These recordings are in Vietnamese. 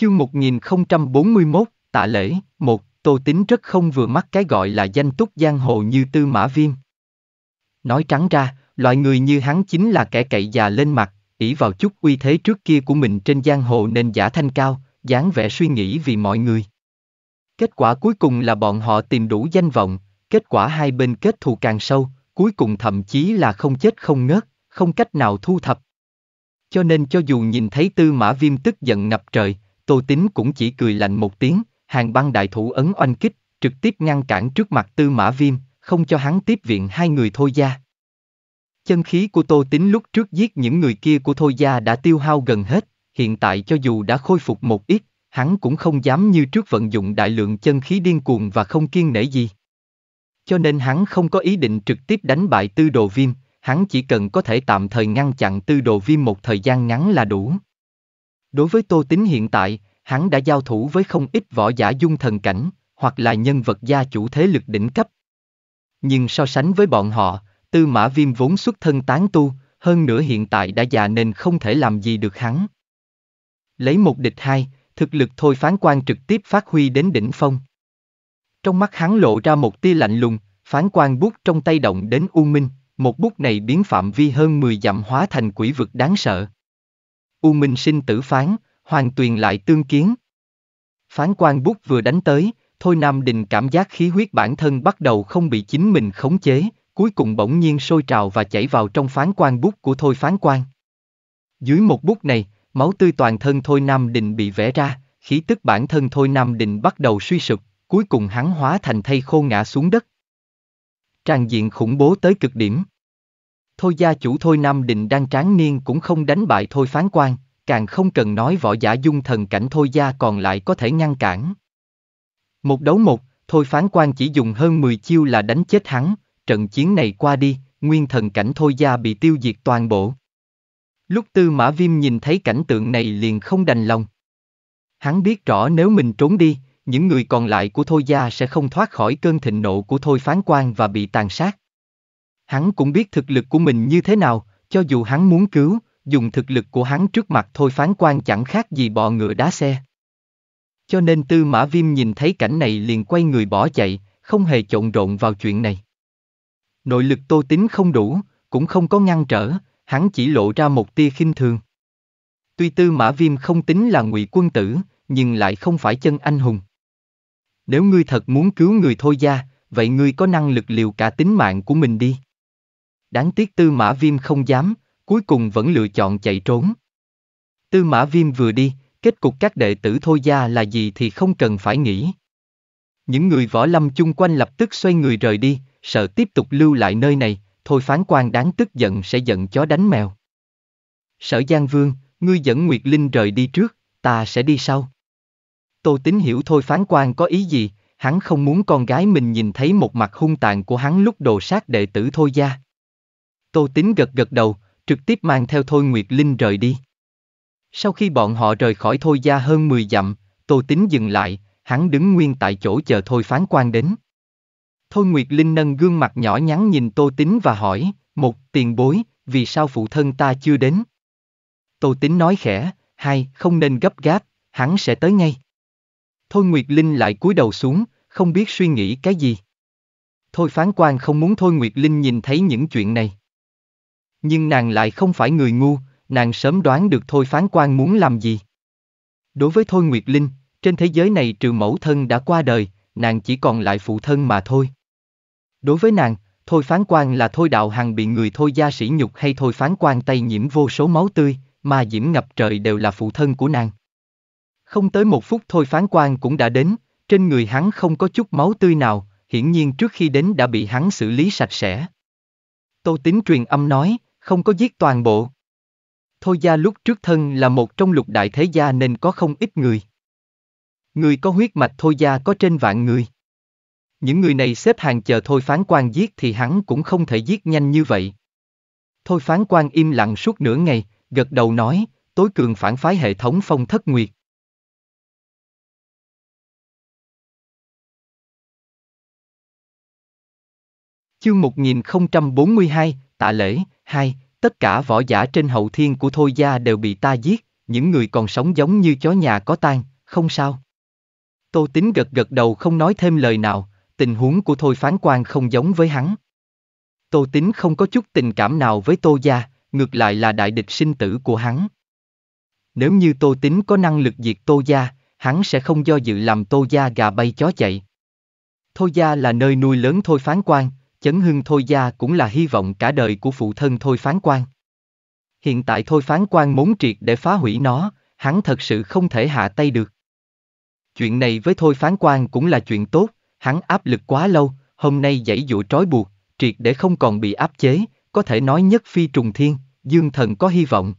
Chương 1041, Tạ Lễ, một Tô Tính rất không vừa mắt cái gọi là danh túc giang hồ như Tư Mã Viêm. Nói trắng ra, loại người như hắn chính là kẻ cậy già lên mặt, ỷ vào chút uy thế trước kia của mình trên giang hồ nên giả thanh cao, dáng vẻ suy nghĩ vì mọi người. Kết quả cuối cùng là bọn họ tìm đủ danh vọng, kết quả hai bên kết thù càng sâu, cuối cùng thậm chí là không chết không ngớt, không cách nào thu thập. Cho nên cho dù nhìn thấy Tư Mã Viêm tức giận ngập trời, Tô Tín cũng chỉ cười lạnh một tiếng, hàng băng đại thủ ấn oanh kích, trực tiếp ngăn cản trước mặt Tư Mã Viêm, không cho hắn tiếp viện hai người Thôi Gia. Chân khí của Tô Tín lúc trước giết những người kia của Thôi Gia đã tiêu hao gần hết, hiện tại cho dù đã khôi phục một ít, hắn cũng không dám như trước vận dụng đại lượng chân khí điên cuồng và không kiên nể gì. Cho nên hắn không có ý định trực tiếp đánh bại Tư Đồ Viêm, hắn chỉ cần có thể tạm thời ngăn chặn Tư Đồ Viêm một thời gian ngắn là đủ. Đối với Tô tính hiện tại, hắn đã giao thủ với không ít võ giả dung thần cảnh, hoặc là nhân vật gia chủ thế lực đỉnh cấp. Nhưng so sánh với bọn họ, Tư Mã Viêm vốn xuất thân tán tu, hơn nữa hiện tại đã già nên không thể làm gì được hắn. Lấy một địch hai, thực lực thôi phán quan trực tiếp phát huy đến đỉnh phong. Trong mắt hắn lộ ra một tia lạnh lùng, phán quan bút trong tay động đến U Minh, một bút này biến phạm vi hơn 10 dặm hóa thành quỷ vực đáng sợ. U Minh sinh tử phán, Hoàng Tuyền lại tương kiến. Phán quan bút vừa đánh tới, Thôi Nam Đình cảm giác khí huyết bản thân bắt đầu không bị chính mình khống chế, cuối cùng bỗng nhiên sôi trào và chảy vào trong phán quan bút của Thôi phán quan. Dưới một bút này, máu tươi toàn thân Thôi Nam Đình bị vẽ ra, khí tức bản thân Thôi Nam Đình bắt đầu suy sụp, cuối cùng hắn hóa thành thây khô ngã xuống đất. Tràn diện khủng bố tới cực điểm thôi gia chủ thôi Nam Định đang tráng niên cũng không đánh bại thôi phán quan, càng không cần nói võ giả dung thần cảnh thôi gia còn lại có thể ngăn cản. Một đấu một, thôi phán quan chỉ dùng hơn 10 chiêu là đánh chết hắn, trận chiến này qua đi, nguyên thần cảnh thôi gia bị tiêu diệt toàn bộ. Lúc tư mã viêm nhìn thấy cảnh tượng này liền không đành lòng. Hắn biết rõ nếu mình trốn đi, những người còn lại của thôi gia sẽ không thoát khỏi cơn thịnh nộ của thôi phán quan và bị tàn sát. Hắn cũng biết thực lực của mình như thế nào, cho dù hắn muốn cứu, dùng thực lực của hắn trước mặt thôi phán quan chẳng khác gì bò ngựa đá xe. Cho nên Tư Mã Viêm nhìn thấy cảnh này liền quay người bỏ chạy, không hề trộn rộn vào chuyện này. Nội lực tô tính không đủ, cũng không có ngăn trở, hắn chỉ lộ ra một tia khinh thường. Tuy Tư Mã Viêm không tính là ngụy quân tử, nhưng lại không phải chân anh hùng. Nếu ngươi thật muốn cứu người thôi gia, vậy ngươi có năng lực liều cả tính mạng của mình đi đáng tiếc tư mã viêm không dám, cuối cùng vẫn lựa chọn chạy trốn. Tư mã viêm vừa đi, kết cục các đệ tử thôi gia là gì thì không cần phải nghĩ. Những người võ lâm chung quanh lập tức xoay người rời đi, sợ tiếp tục lưu lại nơi này, thôi phán quan đáng tức giận sẽ giận chó đánh mèo. Sở Giang Vương, ngươi dẫn Nguyệt Linh rời đi trước, ta sẽ đi sau. Tô tín hiểu thôi phán quan có ý gì, hắn không muốn con gái mình nhìn thấy một mặt hung tàn của hắn lúc đồ sát đệ tử thôi gia. Tô tính gật gật đầu, trực tiếp mang theo Thôi Nguyệt Linh rời đi. Sau khi bọn họ rời khỏi Thôi Gia hơn 10 dặm, Tô tính dừng lại, hắn đứng nguyên tại chỗ chờ Thôi Phán quan đến. Thôi Nguyệt Linh nâng gương mặt nhỏ nhắn nhìn Tô tính và hỏi, một, tiền bối, vì sao phụ thân ta chưa đến? Tô tính nói khẽ, hai, không nên gấp gáp, hắn sẽ tới ngay. Thôi Nguyệt Linh lại cúi đầu xuống, không biết suy nghĩ cái gì. Thôi phán quan không muốn Thôi Nguyệt Linh nhìn thấy những chuyện này. Nhưng nàng lại không phải người ngu, nàng sớm đoán được Thôi Phán Quan muốn làm gì. Đối với Thôi Nguyệt Linh, trên thế giới này trừ mẫu thân đã qua đời, nàng chỉ còn lại phụ thân mà thôi. Đối với nàng, Thôi Phán Quan là Thôi Đạo Hằng bị người Thôi Gia sỉ nhục hay Thôi Phán Quan tay nhiễm vô số máu tươi, mà diễm ngập trời đều là phụ thân của nàng. Không tới một phút Thôi Phán Quan cũng đã đến, trên người hắn không có chút máu tươi nào, hiển nhiên trước khi đến đã bị hắn xử lý sạch sẽ. Tô Tín truyền âm nói, không có giết toàn bộ. Thôi gia lúc trước thân là một trong lục đại thế gia nên có không ít người. Người có huyết mạch thôi gia có trên vạn người. Những người này xếp hàng chờ thôi phán quan giết thì hắn cũng không thể giết nhanh như vậy. Thôi phán quan im lặng suốt nửa ngày, gật đầu nói, tối cường phản phái hệ thống phong thất nguyệt. Chương 1042, tạ lễ, hai, tất cả võ giả trên hậu thiên của Thôi Gia đều bị ta giết, những người còn sống giống như chó nhà có tan, không sao. Tô Tín gật gật đầu không nói thêm lời nào, tình huống của Thôi Phán quan không giống với hắn. Tô Tín không có chút tình cảm nào với Tô Gia, ngược lại là đại địch sinh tử của hắn. Nếu như Tô Tín có năng lực diệt Tô Gia, hắn sẽ không do dự làm Tô Gia gà bay chó chạy. Thôi Gia là nơi nuôi lớn Thôi Phán quan, chấn hưng thôi gia cũng là hy vọng cả đời của phụ thân thôi phán quan. Hiện tại thôi phán quan muốn triệt để phá hủy nó, hắn thật sự không thể hạ tay được. Chuyện này với thôi phán quan cũng là chuyện tốt, hắn áp lực quá lâu, hôm nay dãy dụ trói buộc, triệt để không còn bị áp chế, có thể nói nhất phi trùng thiên, dương thần có hy vọng.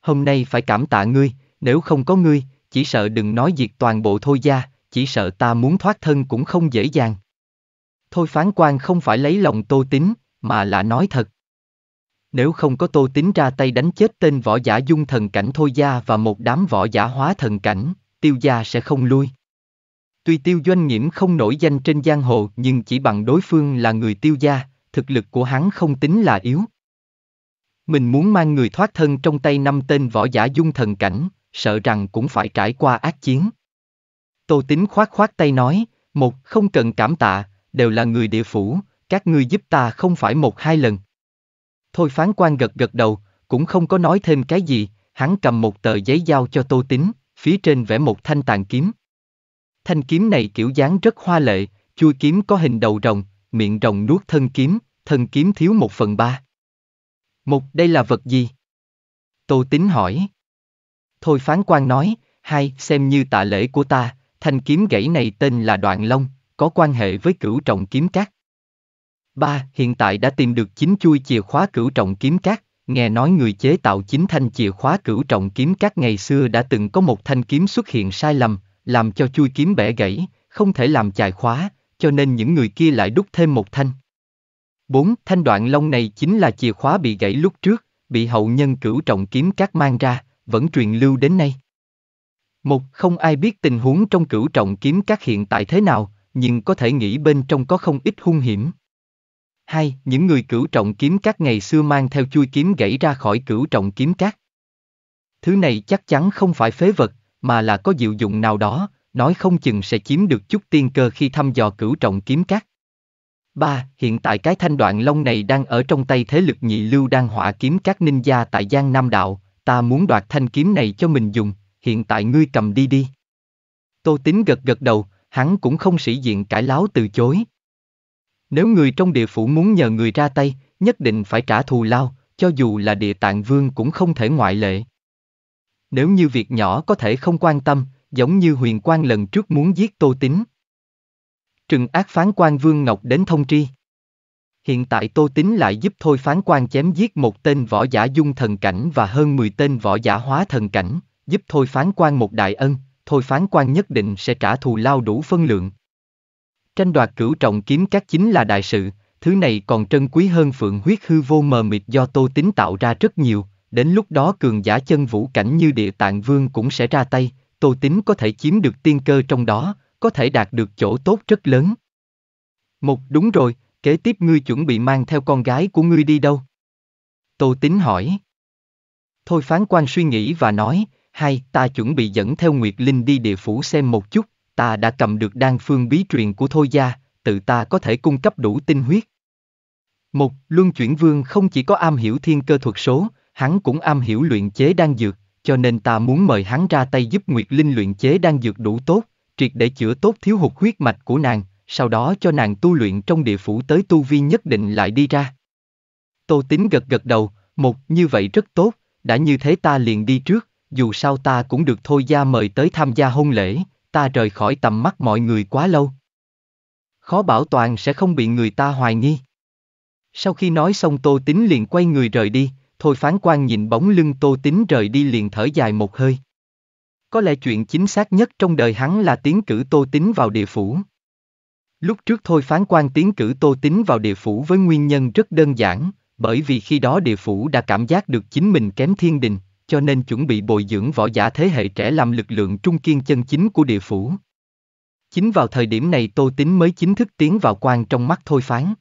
Hôm nay phải cảm tạ ngươi, nếu không có ngươi, chỉ sợ đừng nói diệt toàn bộ thôi gia, chỉ sợ ta muốn thoát thân cũng không dễ dàng. Thôi phán quan không phải lấy lòng tô tín, mà là nói thật. Nếu không có tô tín ra tay đánh chết tên võ giả dung thần cảnh thôi gia và một đám võ giả hóa thần cảnh, tiêu gia sẽ không lui. Tuy tiêu doanh nhiễm không nổi danh trên giang hồ nhưng chỉ bằng đối phương là người tiêu gia, thực lực của hắn không tính là yếu. Mình muốn mang người thoát thân trong tay năm tên võ giả dung thần cảnh, sợ rằng cũng phải trải qua ác chiến. Tô Tín khoát khoát tay nói, một không cần cảm tạ, đều là người địa phủ, các ngươi giúp ta không phải một hai lần. Thôi phán quan gật gật đầu, cũng không có nói thêm cái gì, hắn cầm một tờ giấy giao cho tô tính, phía trên vẽ một thanh tàn kiếm. Thanh kiếm này kiểu dáng rất hoa lệ, chui kiếm có hình đầu rồng, miệng rồng nuốt thân kiếm, thân kiếm thiếu một phần ba. Một, đây là vật gì? Tô tính hỏi. Thôi phán quan nói, hai, xem như tạ lễ của ta, thanh kiếm gãy này tên là đoạn long, có quan hệ với cửu trọng kiếm cát. 3. Hiện tại đã tìm được chính chui chìa khóa cửu trọng kiếm cát, nghe nói người chế tạo chính thanh chìa khóa cửu trọng kiếm cát ngày xưa đã từng có một thanh kiếm xuất hiện sai lầm, làm cho chui kiếm bẻ gãy, không thể làm chài khóa, cho nên những người kia lại đúc thêm một thanh. 4. Thanh đoạn long này chính là chìa khóa bị gãy lúc trước, bị hậu nhân cửu trọng kiếm cát mang ra, vẫn truyền lưu đến nay. Một, không ai biết tình huống trong cửu trọng kiếm cát hiện tại thế nào, nhưng có thể nghĩ bên trong có không ít hung hiểm. Hai, những người cửu trọng kiếm các ngày xưa mang theo chui kiếm gãy ra khỏi cửu trọng kiếm các. Thứ này chắc chắn không phải phế vật, mà là có diệu dụng nào đó, nói không chừng sẽ chiếm được chút tiên cơ khi thăm dò cửu trọng kiếm các. Ba, hiện tại cái thanh đoạn long này đang ở trong tay thế lực nhị lưu đang hỏa kiếm các ninh gia tại Giang Nam Đạo, ta muốn đoạt thanh kiếm này cho mình dùng, hiện tại ngươi cầm đi đi. Tô tính gật gật đầu, hắn cũng không sĩ diện cãi láo từ chối. Nếu người trong địa phủ muốn nhờ người ra tay, nhất định phải trả thù lao, cho dù là địa tạng vương cũng không thể ngoại lệ. Nếu như việc nhỏ có thể không quan tâm, giống như huyền quan lần trước muốn giết tô tín. Trừng ác phán quan vương Ngọc đến thông tri. Hiện tại tô tín lại giúp thôi phán quan chém giết một tên võ giả dung thần cảnh và hơn 10 tên võ giả hóa thần cảnh, giúp thôi phán quan một đại ân, thôi phán quan nhất định sẽ trả thù lao đủ phân lượng. Tranh đoạt cửu trọng kiếm các chính là đại sự, thứ này còn trân quý hơn phượng huyết hư vô mờ mịt do tô tính tạo ra rất nhiều, đến lúc đó cường giả chân vũ cảnh như địa tạng vương cũng sẽ ra tay, tô tính có thể chiếm được tiên cơ trong đó, có thể đạt được chỗ tốt rất lớn. Một đúng rồi, kế tiếp ngươi chuẩn bị mang theo con gái của ngươi đi đâu? Tô tính hỏi. Thôi phán quan suy nghĩ và nói, Hai, ta chuẩn bị dẫn theo Nguyệt Linh đi địa phủ xem một chút, ta đã cầm được đan phương bí truyền của Thôi Gia, tự ta có thể cung cấp đủ tinh huyết. Một, Luân Chuyển Vương không chỉ có am hiểu thiên cơ thuật số, hắn cũng am hiểu luyện chế đan dược, cho nên ta muốn mời hắn ra tay giúp Nguyệt Linh luyện chế đan dược đủ tốt, triệt để chữa tốt thiếu hụt huyết mạch của nàng, sau đó cho nàng tu luyện trong địa phủ tới tu vi nhất định lại đi ra. Tô Tính gật gật đầu, một, như vậy rất tốt, đã như thế ta liền đi trước, dù sao ta cũng được thôi gia mời tới tham gia hôn lễ, ta rời khỏi tầm mắt mọi người quá lâu. Khó bảo toàn sẽ không bị người ta hoài nghi. Sau khi nói xong Tô Tín liền quay người rời đi, thôi phán quan nhìn bóng lưng Tô Tín rời đi liền thở dài một hơi. Có lẽ chuyện chính xác nhất trong đời hắn là tiến cử Tô Tín vào địa phủ. Lúc trước thôi phán quan tiến cử Tô Tín vào địa phủ với nguyên nhân rất đơn giản, bởi vì khi đó địa phủ đã cảm giác được chính mình kém thiên đình, cho nên chuẩn bị bồi dưỡng võ giả thế hệ trẻ làm lực lượng trung kiên chân chính của địa phủ. Chính vào thời điểm này Tô tính mới chính thức tiến vào quan trong mắt thôi phán.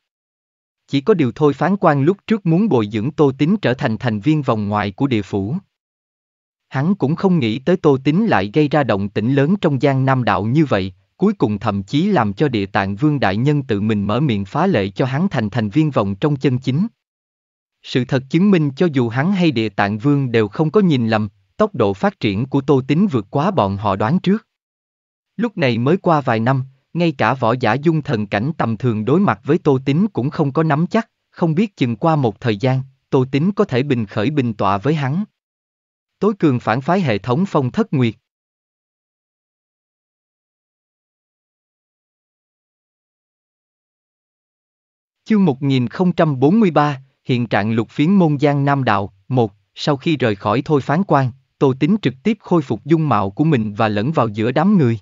Chỉ có điều thôi phán quan lúc trước muốn bồi dưỡng Tô tính trở thành thành viên vòng ngoài của địa phủ. Hắn cũng không nghĩ tới Tô tính lại gây ra động tĩnh lớn trong gian nam đạo như vậy, cuối cùng thậm chí làm cho địa tạng vương đại nhân tự mình mở miệng phá lệ cho hắn thành thành viên vòng trong chân chính. Sự thật chứng minh cho dù hắn hay địa tạng vương đều không có nhìn lầm, tốc độ phát triển của Tô tính vượt quá bọn họ đoán trước. Lúc này mới qua vài năm, ngay cả võ giả dung thần cảnh tầm thường đối mặt với Tô tính cũng không có nắm chắc, không biết chừng qua một thời gian, Tô tính có thể bình khởi bình tọa với hắn. Tối cường phản phái hệ thống phong thất nguyệt. Chương 1043, hiện trạng lục phiến môn giang nam đạo, một, sau khi rời khỏi thôi phán quan, Tô tính trực tiếp khôi phục dung mạo của mình và lẫn vào giữa đám người.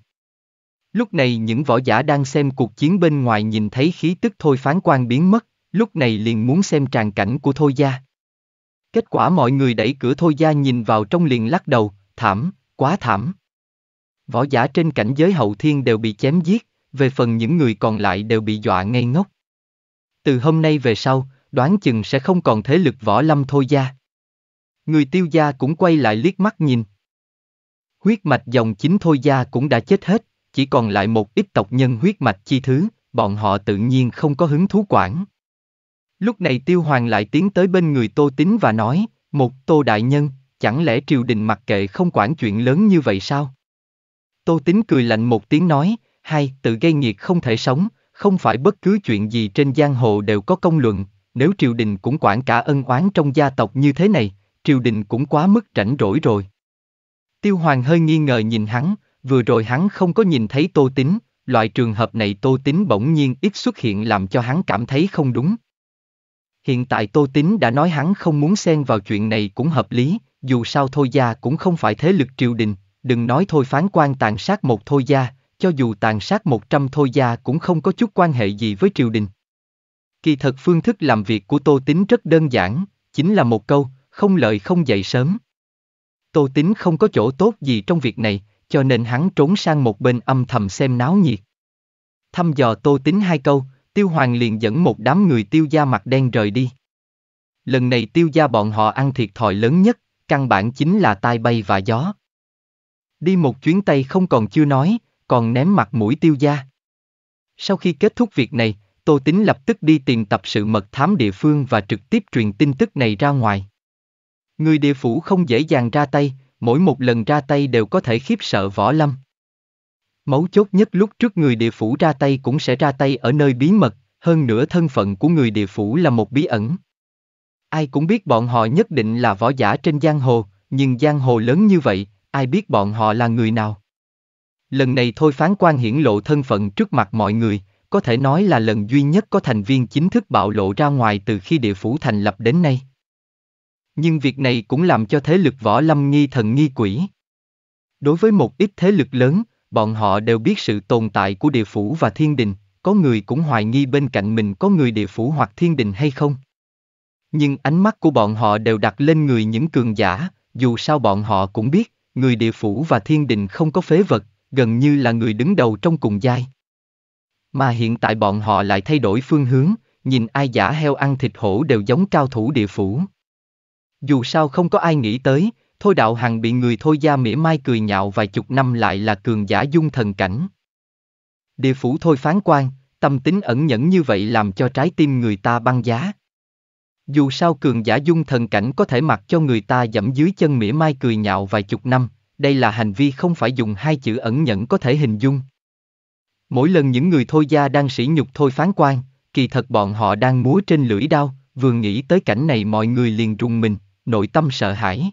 Lúc này những võ giả đang xem cuộc chiến bên ngoài nhìn thấy khí tức thôi phán quan biến mất, lúc này liền muốn xem tràn cảnh của thôi gia. Kết quả mọi người đẩy cửa thôi gia nhìn vào trong liền lắc đầu, thảm, quá thảm. Võ giả trên cảnh giới hậu thiên đều bị chém giết, về phần những người còn lại đều bị dọa ngây ngốc. Từ hôm nay về sau, đoán chừng sẽ không còn thế lực võ lâm thôi gia. Người tiêu gia cũng quay lại liếc mắt nhìn. Huyết mạch dòng chính thôi gia cũng đã chết hết, chỉ còn lại một ít tộc nhân huyết mạch chi thứ, bọn họ tự nhiên không có hứng thú quản. Lúc này tiêu hoàng lại tiến tới bên người tô tính và nói, một tô đại nhân, chẳng lẽ triều đình mặc kệ không quản chuyện lớn như vậy sao? Tô tính cười lạnh một tiếng nói, hai, tự gây nghiệt không thể sống, không phải bất cứ chuyện gì trên giang hồ đều có công luận, nếu triều đình cũng quản cả ân oán trong gia tộc như thế này, triều đình cũng quá mức rảnh rỗi rồi. Tiêu Hoàng hơi nghi ngờ nhìn hắn, vừa rồi hắn không có nhìn thấy Tô Tính, loại trường hợp này Tô Tính bỗng nhiên ít xuất hiện làm cho hắn cảm thấy không đúng. Hiện tại Tô Tính đã nói hắn không muốn xen vào chuyện này cũng hợp lý, dù sao Thôi Gia cũng không phải thế lực triều đình, đừng nói thôi phán quan tàn sát một Thôi Gia, cho dù tàn sát một trăm Thôi Gia cũng không có chút quan hệ gì với triều đình. Kỳ thật phương thức làm việc của Tô Tính rất đơn giản, chính là một câu, không lợi không dậy sớm. Tô Tính không có chỗ tốt gì trong việc này, cho nên hắn trốn sang một bên âm thầm xem náo nhiệt. Thăm dò Tô Tính hai câu, Tiêu Hoàng liền dẫn một đám người tiêu gia mặt đen rời đi. Lần này tiêu gia bọn họ ăn thiệt thòi lớn nhất, căn bản chính là tai bay và gió. Đi một chuyến tay không còn chưa nói, còn ném mặt mũi tiêu gia. Sau khi kết thúc việc này, Tô Tính lập tức đi tìm tập sự mật thám địa phương và trực tiếp truyền tin tức này ra ngoài. Người địa phủ không dễ dàng ra tay, mỗi một lần ra tay đều có thể khiếp sợ võ lâm. Mấu chốt nhất lúc trước người địa phủ ra tay cũng sẽ ra tay ở nơi bí mật, hơn nữa thân phận của người địa phủ là một bí ẩn. Ai cũng biết bọn họ nhất định là võ giả trên giang hồ, nhưng giang hồ lớn như vậy, ai biết bọn họ là người nào. Lần này thôi phán quan hiển lộ thân phận trước mặt mọi người, có thể nói là lần duy nhất có thành viên chính thức bạo lộ ra ngoài từ khi địa phủ thành lập đến nay. Nhưng việc này cũng làm cho thế lực võ lâm nghi thần nghi quỷ. Đối với một ít thế lực lớn, bọn họ đều biết sự tồn tại của địa phủ và thiên đình, có người cũng hoài nghi bên cạnh mình có người địa phủ hoặc thiên đình hay không. Nhưng ánh mắt của bọn họ đều đặt lên người những cường giả, dù sao bọn họ cũng biết, người địa phủ và thiên đình không có phế vật, gần như là người đứng đầu trong cùng giai. Mà hiện tại bọn họ lại thay đổi phương hướng, nhìn ai giả heo ăn thịt hổ đều giống cao thủ địa phủ. Dù sao không có ai nghĩ tới, thôi đạo hằng bị người thôi gia mỉa mai cười nhạo vài chục năm lại là cường giả dung thần cảnh. Địa phủ thôi phán quan, tâm tính ẩn nhẫn như vậy làm cho trái tim người ta băng giá. Dù sao cường giả dung thần cảnh có thể mặc cho người ta dẫm dưới chân mỉa mai cười nhạo vài chục năm, đây là hành vi không phải dùng hai chữ ẩn nhẫn có thể hình dung. Mỗi lần những người thôi gia đang sỉ nhục thôi phán quan, kỳ thật bọn họ đang múa trên lưỡi đao, vừa nghĩ tới cảnh này mọi người liền rùng mình, nội tâm sợ hãi.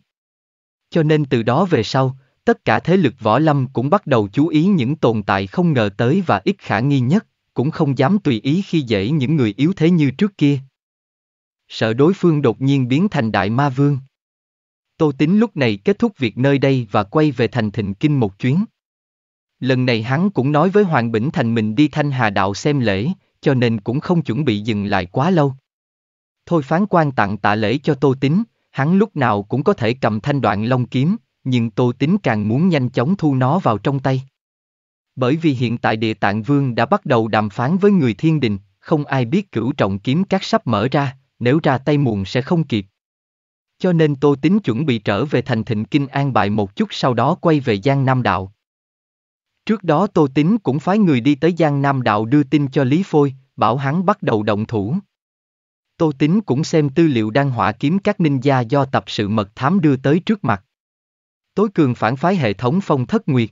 Cho nên từ đó về sau, tất cả thế lực võ lâm cũng bắt đầu chú ý những tồn tại không ngờ tới và ít khả nghi nhất, cũng không dám tùy ý khi dễ những người yếu thế như trước kia. Sợ đối phương đột nhiên biến thành đại ma vương. Tô Tính lúc này kết thúc việc nơi đây và quay về thành thịnh kinh một chuyến. Lần này hắn cũng nói với Hoàng Bỉnh Thành mình đi Thanh Hà Đạo xem lễ, cho nên cũng không chuẩn bị dừng lại quá lâu. Thôi phán quan tặng tạ lễ cho Tô Tính, hắn lúc nào cũng có thể cầm thanh đoạn long kiếm, nhưng Tô Tính càng muốn nhanh chóng thu nó vào trong tay. Bởi vì hiện tại địa tạng vương đã bắt đầu đàm phán với người thiên đình, không ai biết cửu trọng kiếm các sắp mở ra, nếu ra tay muộn sẽ không kịp. Cho nên Tô Tính chuẩn bị trở về thành thịnh Kinh An bại một chút sau đó quay về Giang Nam Đạo, Trước đó Tô Tín cũng phái người đi tới Giang Nam Đạo đưa tin cho Lý Phôi, bảo hắn bắt đầu động thủ. Tô Tín cũng xem tư liệu đang hỏa kiếm các ninja do tập sự mật thám đưa tới trước mặt. Tối cường phản phái hệ thống phong thất nguyệt.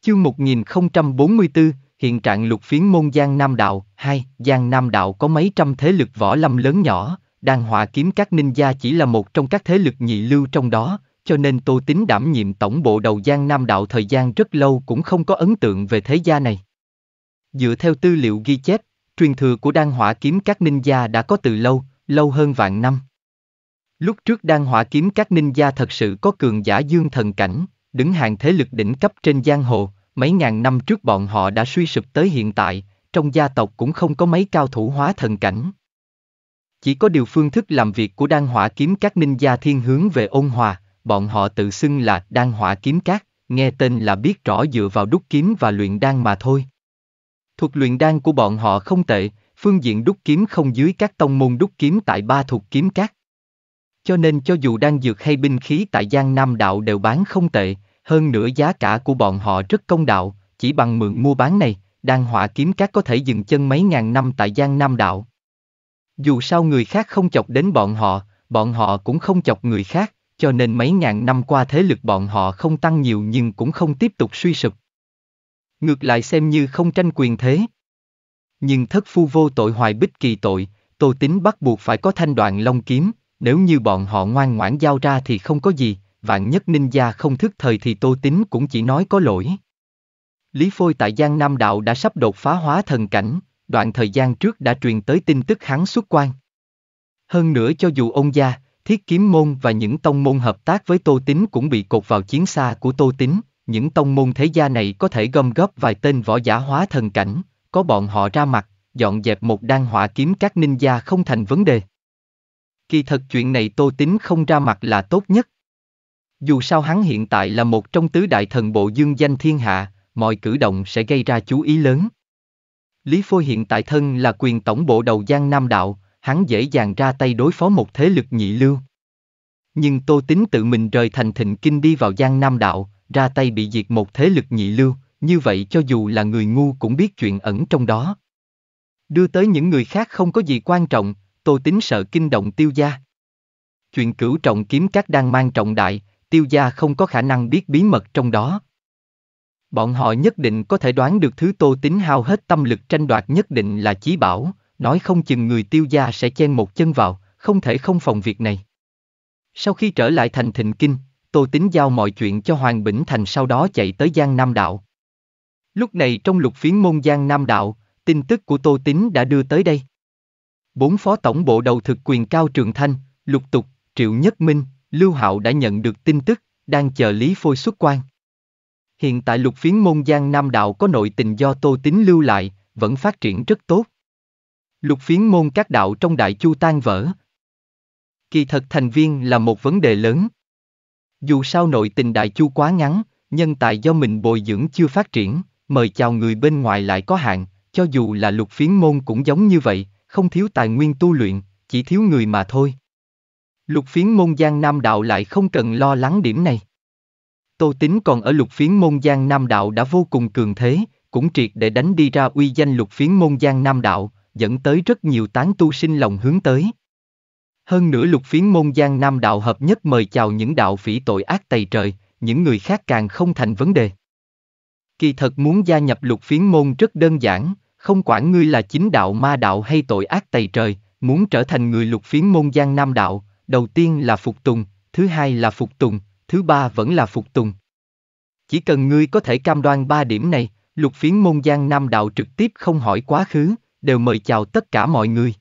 Chương 1044, hiện trạng lục phiến môn Giang Nam Đạo, hai Giang Nam Đạo có mấy trăm thế lực võ lâm lớn nhỏ, đàn họa kiếm các ninh gia chỉ là một trong các thế lực nhị lưu trong đó, cho nên Tô Tín đảm nhiệm tổng bộ đầu Giang Nam Đạo thời gian rất lâu cũng không có ấn tượng về thế gia này. Dựa theo tư liệu ghi chép, truyền thừa của đan hỏa kiếm các ninh gia đã có từ lâu, lâu hơn vạn năm. Lúc trước đan hỏa kiếm các ninh gia thật sự có cường giả dương thần cảnh, đứng hàng thế lực đỉnh cấp trên giang hồ, mấy ngàn năm trước bọn họ đã suy sụp tới hiện tại, trong gia tộc cũng không có mấy cao thủ hóa thần cảnh. Chỉ có điều phương thức làm việc của đan hỏa kiếm các ninh gia thiên hướng về ôn hòa, bọn họ tự xưng là đan hỏa kiếm các, nghe tên là biết rõ dựa vào đúc kiếm và luyện đan mà thôi. Thuật luyện đan của bọn họ không tệ, phương diện đúc kiếm không dưới các tông môn đúc kiếm tại ba thuộc kiếm các. Cho nên cho dù đan dược hay binh khí tại Giang Nam Đạo đều bán không tệ, hơn nữa giá cả của bọn họ rất công đạo, chỉ bằng mượn mua bán này, đan hỏa kiếm các có thể dừng chân mấy ngàn năm tại Giang Nam Đạo. Dù sao người khác không chọc đến bọn họ, bọn họ cũng không chọc người khác, cho nên mấy ngàn năm qua thế lực bọn họ không tăng nhiều nhưng cũng không tiếp tục suy sụp. Ngược lại xem như không tranh quyền thế. Nhưng thất phu vô tội hoài bích kỳ tội, Tô tính bắt buộc phải có thanh đoạn long kiếm, nếu như bọn họ ngoan ngoãn giao ra thì không có gì, vạn nhất ninh gia không thức thời thì Tô tính cũng chỉ nói có lỗi. Lý Phôi tại Giang Nam Đạo đã sắp đột phá hóa thần cảnh, đoạn thời gian trước đã truyền tới tin tức hắn xuất quan. Hơn nữa cho dù ông gia, thiết kiếm môn và những tông môn hợp tác với Tô tính cũng bị cột vào chiến xa của Tô tính, những tông môn thế gia này có thể gom góp vài tên võ giả hóa thần cảnh, có bọn họ ra mặt, dọn dẹp một đan hỏa kiếm các ninh gia không thành vấn đề. Kỳ thật chuyện này Tô tính không ra mặt là tốt nhất. Dù sao hắn hiện tại là một trong tứ đại thần bộ dương danh thiên hạ, mọi cử động sẽ gây ra chú ý lớn. Lý Phôi hiện tại thân là quyền tổng bộ đầu Giang Nam Đạo, hắn dễ dàng ra tay đối phó một thế lực nhị lưu. Nhưng Tô Tính tự mình rời thành thịnh kinh đi vào Giang Nam Đạo, ra tay bị diệt một thế lực nhị lưu, như vậy cho dù là người ngu cũng biết chuyện ẩn trong đó. Đưa tới những người khác không có gì quan trọng, Tô Tính sợ kinh động tiêu gia. Chuyện cửu trọng kiếm các đang mang trọng đại, tiêu gia không có khả năng biết bí mật trong đó, Bọn họ nhất định có thể đoán được thứ Tô tính hao hết tâm lực tranh đoạt nhất định là chí bảo, nói không chừng người tiêu gia sẽ chen một chân vào, không thể không phòng việc này. Sau khi trở lại thành thịnh kinh, Tô tính giao mọi chuyện cho Hoàng Bỉnh Thành sau đó chạy tới Giang Nam Đạo. Lúc này trong lục phiến môn Giang Nam Đạo, tin tức của Tô tính đã đưa tới đây. Bốn phó tổng bộ đầu thực quyền cao Trường Thanh, Lục Tục, Triệu Nhất Minh, Lưu Hạo đã nhận được tin tức, đang chờ Lý Phôi xuất quan. Hiện tại lục phiến môn Giang Nam Đạo có nội tình do Tô tính lưu lại, vẫn phát triển rất tốt. Lục phiến môn các đạo trong đại chu tan vỡ. Kỳ thật thành viên là một vấn đề lớn. Dù sao nội tình đại chu quá ngắn, nhân tài do mình bồi dưỡng chưa phát triển, mời chào người bên ngoài lại có hạn, cho dù là lục phiến môn cũng giống như vậy, không thiếu tài nguyên tu luyện, chỉ thiếu người mà thôi. Lục phiến môn Giang Nam Đạo lại không cần lo lắng điểm này. Tô tính còn ở lục phiến môn giang Nam Đạo đã vô cùng cường thế, cũng triệt để đánh đi ra uy danh lục phiến môn giang Nam Đạo, dẫn tới rất nhiều tán tu sinh lòng hướng tới. Hơn nữa lục phiến môn giang Nam Đạo hợp nhất mời chào những đạo phỉ tội ác tày trời, những người khác càng không thành vấn đề. Kỳ thật muốn gia nhập lục phiến môn rất đơn giản, không quản ngươi là chính đạo ma đạo hay tội ác tày trời, muốn trở thành người lục phiến môn giang Nam Đạo, đầu tiên là phục tùng, thứ hai là phục tùng, thứ ba vẫn là phục tùng. Chỉ cần ngươi có thể cam đoan ba điểm này, lục phiến môn giang nam đạo trực tiếp không hỏi quá khứ, đều mời chào tất cả mọi người.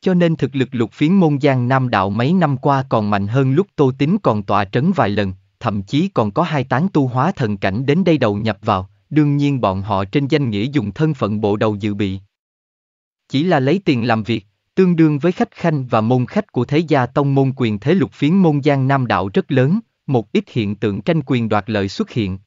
Cho nên thực lực lục phiến môn giang nam đạo mấy năm qua còn mạnh hơn lúc tô tính còn tọa trấn vài lần, thậm chí còn có hai tán tu hóa thần cảnh đến đây đầu nhập vào, đương nhiên bọn họ trên danh nghĩa dùng thân phận bộ đầu dự bị. Chỉ là lấy tiền làm việc, tương đương với khách khanh và môn khách của thế gia tông môn quyền thế lục phiến môn giang nam đạo rất lớn, một ít hiện tượng tranh quyền đoạt lợi xuất hiện.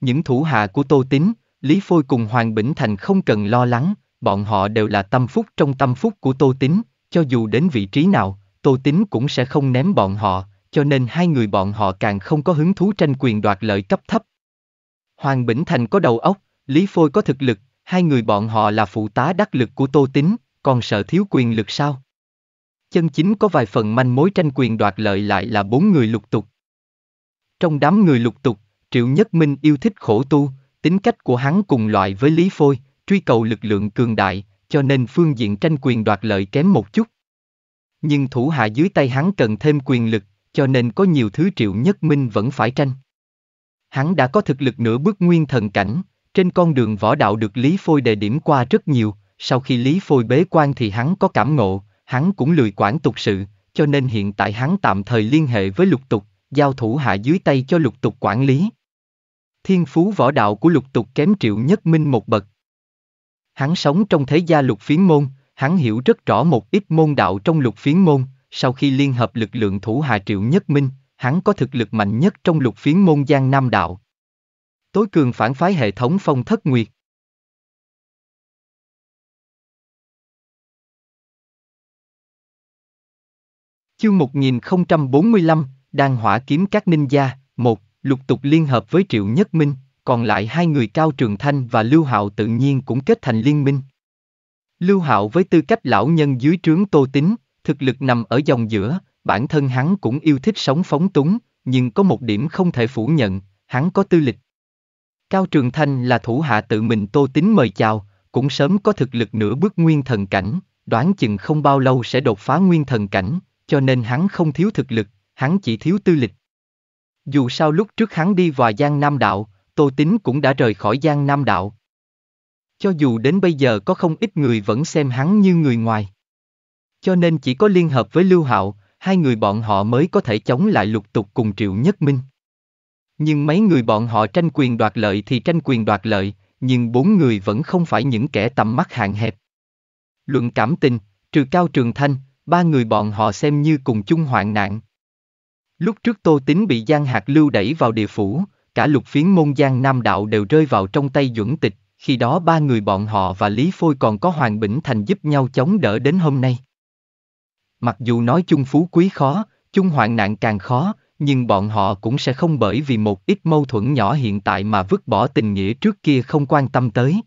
Những thủ hạ của Tô Tín, Lý Phôi cùng Hoàng Bỉnh Thành không cần lo lắng, bọn họ đều là tâm phúc trong tâm phúc của Tô Tín, cho dù đến vị trí nào, Tô Tín cũng sẽ không ném bọn họ, cho nên hai người bọn họ càng không có hứng thú tranh quyền đoạt lợi cấp thấp. Hoàng Bỉnh Thành có đầu óc, Lý Phôi có thực lực, hai người bọn họ là phụ tá đắc lực của Tô Tín, còn sợ thiếu quyền lực sao? Chân chính có vài phần manh mối tranh quyền đoạt lợi lại là bốn người lục tục. Trong đám người lục tục, Triệu Nhất Minh yêu thích khổ tu, tính cách của hắn cùng loại với Lý Phôi, truy cầu lực lượng cường đại, cho nên phương diện tranh quyền đoạt lợi kém một chút. Nhưng thủ hạ dưới tay hắn cần thêm quyền lực, cho nên có nhiều thứ Triệu Nhất Minh vẫn phải tranh. Hắn đã có thực lực nửa bước nguyên thần cảnh, trên con đường võ đạo được Lý Phôi đề điểm qua rất nhiều, sau khi Lý Phôi bế quan thì hắn có cảm ngộ, hắn cũng lười quản tục sự, cho nên hiện tại hắn tạm thời liên hệ với lục tục, giao thủ hạ dưới tay cho lục tục quản lý. Thiên phú võ đạo của lục tục kém triệu nhất minh một bậc. Hắn sống trong thế gia lục phiến môn, hắn hiểu rất rõ một ít môn đạo trong lục phiến môn, sau khi liên hợp lực lượng thủ hạ triệu nhất minh, hắn có thực lực mạnh nhất trong lục phiến môn giang nam đạo. Tối cường phản phái hệ thống phong thất nguyệt. Chương 1045, đang hỏa kiếm các ninh gia, một, lục tục liên hợp với Triệu Nhất Minh, còn lại hai người Cao Trường Thanh và Lưu Hạo tự nhiên cũng kết thành liên minh. Lưu Hạo với tư cách lão nhân dưới trướng Tô Tính, thực lực nằm ở dòng giữa, bản thân hắn cũng yêu thích sống phóng túng, nhưng có một điểm không thể phủ nhận, hắn có tư lịch. Cao Trường Thanh là thủ hạ tự mình Tô Tính mời chào, cũng sớm có thực lực nửa bước nguyên thần cảnh, đoán chừng không bao lâu sẽ đột phá nguyên thần cảnh, cho nên hắn không thiếu thực lực, hắn chỉ thiếu tư lịch. Dù sao lúc trước hắn đi vào Giang Nam Đạo, Tô Tín cũng đã rời khỏi Giang Nam Đạo. Cho dù đến bây giờ có không ít người vẫn xem hắn như người ngoài. Cho nên chỉ có liên hợp với Lưu Hạo, hai người bọn họ mới có thể chống lại lục tục cùng Triệu Nhất Minh. Nhưng mấy người bọn họ tranh quyền đoạt lợi thì tranh quyền đoạt lợi, nhưng bốn người vẫn không phải những kẻ tầm mắt hạn hẹp. Luận cảm tình, trừ Cao Trường Thanh, ba người bọn họ xem như cùng chung hoạn nạn, Lúc trước Tô Tín bị Giang Hạc Lưu đẩy vào địa phủ, cả lục phiến môn Giang Nam Đạo đều rơi vào trong tay dưỡng tịch, khi đó ba người bọn họ và Lý Phôi còn có Hoàng Bỉnh Thành giúp nhau chống đỡ đến hôm nay. Mặc dù nói chung phú quý khó, chung hoạn nạn càng khó, nhưng bọn họ cũng sẽ không bởi vì một ít mâu thuẫn nhỏ hiện tại mà vứt bỏ tình nghĩa trước kia không quan tâm tới.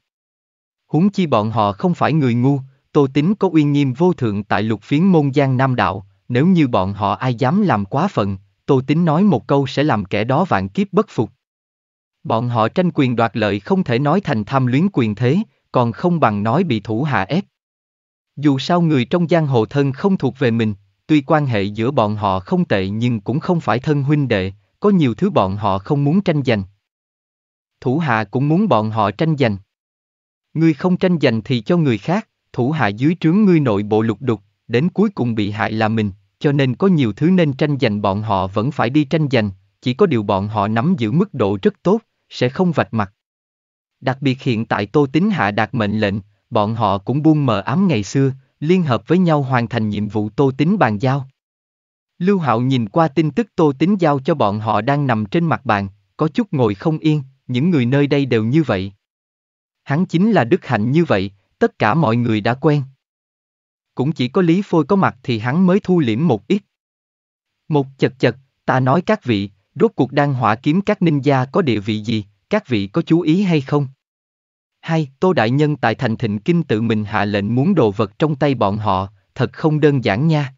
Huống chi bọn họ không phải người ngu, Tô Tín có uy nghiêm vô thượng tại lục phiến môn Giang Nam Đạo, nếu như bọn họ ai dám làm quá phận, Tô Tính nói một câu sẽ làm kẻ đó vạn kiếp bất phục. Bọn họ tranh quyền đoạt lợi không thể nói thành tham luyến quyền thế, còn không bằng nói bị thủ hạ ép. Dù sao người trong giang hồ thân không thuộc về mình, tuy quan hệ giữa bọn họ không tệ nhưng cũng không phải thân huynh đệ, có nhiều thứ bọn họ không muốn tranh giành. Thủ hạ cũng muốn bọn họ tranh giành. Ngươi không tranh giành thì cho người khác, thủ hạ dưới trướng ngươi nội bộ lục đục, đến cuối cùng bị hại là mình, cho nên có nhiều thứ nên tranh giành bọn họ vẫn phải đi tranh giành, chỉ có điều bọn họ nắm giữ mức độ rất tốt, sẽ không vạch mặt. Đặc biệt hiện tại Tô Tính Hạ đạt mệnh lệnh, bọn họ cũng buông mờ ám ngày xưa, liên hợp với nhau hoàn thành nhiệm vụ Tô Tính bàn giao. Lưu Hạo nhìn qua tin tức Tô Tính giao cho bọn họ đang nằm trên mặt bàn, có chút ngồi không yên, những người nơi đây đều như vậy. Hắn chính là đức hạnh như vậy, tất cả mọi người đã quen cũng chỉ có Lý Phôi có mặt thì hắn mới thu liễm một ít. Một chật chật, ta nói các vị, rốt cuộc đang hỏa kiếm các ninh gia có địa vị gì, các vị có chú ý hay không? Hai, Tô Đại Nhân tại thành thịnh kinh tự mình hạ lệnh muốn đồ vật trong tay bọn họ, thật không đơn giản nha.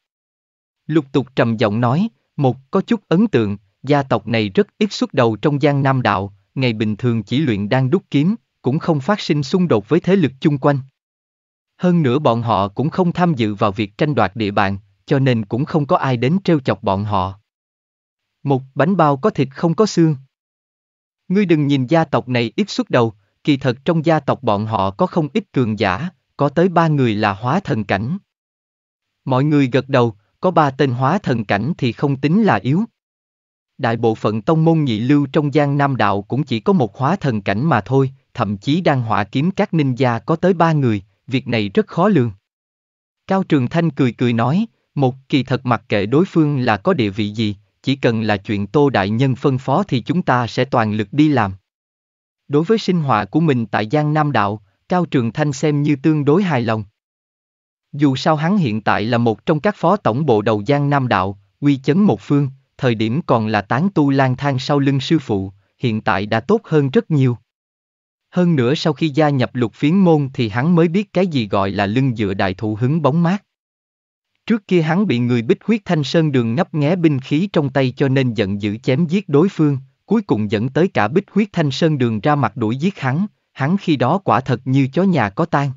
Lục tục trầm giọng nói, một, có chút ấn tượng, gia tộc này rất ít xuất đầu trong gian nam đạo, ngày bình thường chỉ luyện đang đúc kiếm, cũng không phát sinh xung đột với thế lực chung quanh. Hơn nữa bọn họ cũng không tham dự vào việc tranh đoạt địa bàn, cho nên cũng không có ai đến trêu chọc bọn họ. Một bánh bao có thịt không có xương. Ngươi đừng nhìn gia tộc này ít xuất đầu, kỳ thật trong gia tộc bọn họ có không ít cường giả, có tới ba người là hóa thần cảnh. Mọi người gật đầu, có ba tên hóa thần cảnh thì không tính là yếu. Đại bộ phận tông môn nhị lưu trong giang nam đạo cũng chỉ có một hóa thần cảnh mà thôi, thậm chí đang hỏa kiếm các ninh gia có tới ba người, việc này rất khó lường. Cao Trường Thanh cười cười nói, một kỳ thật mặc kệ đối phương là có địa vị gì, chỉ cần là chuyện Tô Đại Nhân phân phó thì chúng ta sẽ toàn lực đi làm. Đối với sinh hoạt của mình tại Giang Nam Đạo, Cao Trường Thanh xem như tương đối hài lòng. Dù sao hắn hiện tại là một trong các phó tổng bộ đầu Giang Nam Đạo, uy chấn một phương, thời điểm còn là tán tu lang thang sau lưng sư phụ, hiện tại đã tốt hơn rất nhiều. Hơn nữa sau khi gia nhập lục phiến môn thì hắn mới biết cái gì gọi là lưng dựa đại thụ hứng bóng mát. Trước kia hắn bị người bích huyết thanh sơn đường ngấp nghé binh khí trong tay cho nên giận dữ chém giết đối phương, cuối cùng dẫn tới cả bích huyết thanh sơn đường ra mặt đuổi giết hắn, hắn khi đó quả thật như chó nhà có tan.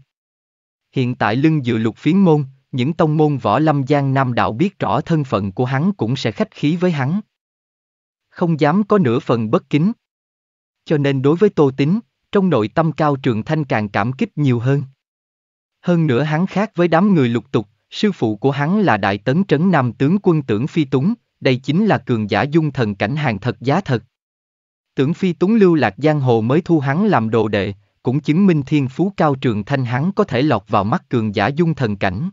Hiện tại lưng dựa lục phiến môn, những tông môn võ lâm giang nam đạo biết rõ thân phận của hắn cũng sẽ khách khí với hắn. Không dám có nửa phần bất kính. Cho nên đối với tô tính, trong nội tâm Cao Trường Thanh càng cảm kích nhiều hơn. Hơn nữa hắn khác với đám người lục tục, sư phụ của hắn là Đại Tấn Trấn Nam tướng quân tưởng Phi Túng, đây chính là cường giả dung thần cảnh hàng thật giá thật. Tưởng Phi Túng lưu lạc giang hồ mới thu hắn làm đồ đệ, cũng chứng minh thiên phú cao trường thanh hắn có thể lọt vào mắt cường giả dung thần cảnh.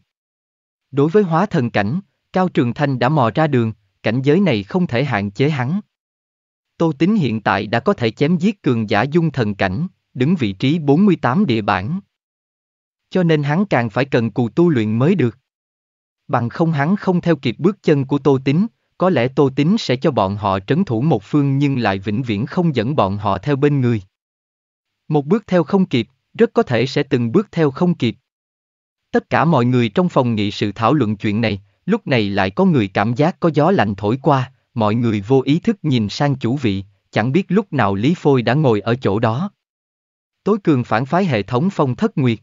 Đối với hóa thần cảnh, cao trường thanh đã mò ra đường, cảnh giới này không thể hạn chế hắn. Tô Tính hiện tại đã có thể chém giết cường giả dung thần cảnh, đứng vị trí 48 địa bản, Cho nên hắn càng phải cần cù tu luyện mới được. Bằng không hắn không theo kịp bước chân của Tô Tính, có lẽ Tô Tính sẽ cho bọn họ trấn thủ một phương nhưng lại vĩnh viễn không dẫn bọn họ theo bên người. Một bước theo không kịp, rất có thể sẽ từng bước theo không kịp. Tất cả mọi người trong phòng nghị sự thảo luận chuyện này, lúc này lại có người cảm giác có gió lạnh thổi qua mọi người vô ý thức nhìn sang chủ vị, chẳng biết lúc nào Lý Phôi đã ngồi ở chỗ đó. Tối cường phản phái hệ thống phong thất nguyệt.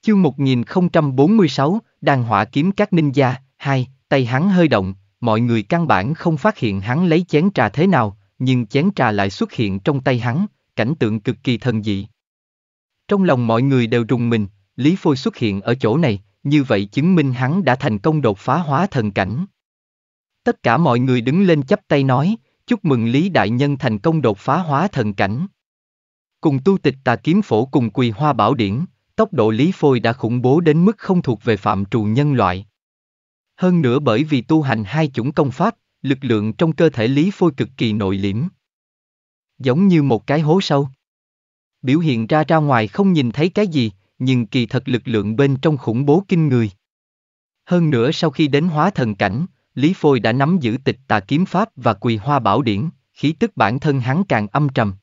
Chương 1046, Đàn hỏa kiếm các ninja, hai, tay hắn hơi động, mọi người căn bản không phát hiện hắn lấy chén trà thế nào, nhưng chén trà lại xuất hiện trong tay hắn, cảnh tượng cực kỳ thần dị. Trong lòng mọi người đều rùng mình, Lý Phôi xuất hiện ở chỗ này, như vậy chứng minh hắn đã thành công đột phá hóa thần cảnh. Tất cả mọi người đứng lên chắp tay nói, chúc mừng Lý Đại Nhân thành công đột phá hóa thần cảnh. Cùng tu tịch tà kiếm phổ cùng quỳ hoa bảo điển, tốc độ Lý Phôi đã khủng bố đến mức không thuộc về phạm trù nhân loại. Hơn nữa bởi vì tu hành hai chủng công pháp, lực lượng trong cơ thể Lý Phôi cực kỳ nội liễm. Giống như một cái hố sâu. Biểu hiện ra ra ngoài không nhìn thấy cái gì, nhưng kỳ thật lực lượng bên trong khủng bố kinh người. Hơn nữa sau khi đến hóa thần cảnh, Lý Phôi đã nắm giữ tịch tà kiếm pháp và quỳ hoa bảo điển, khí tức bản thân hắn càng âm trầm.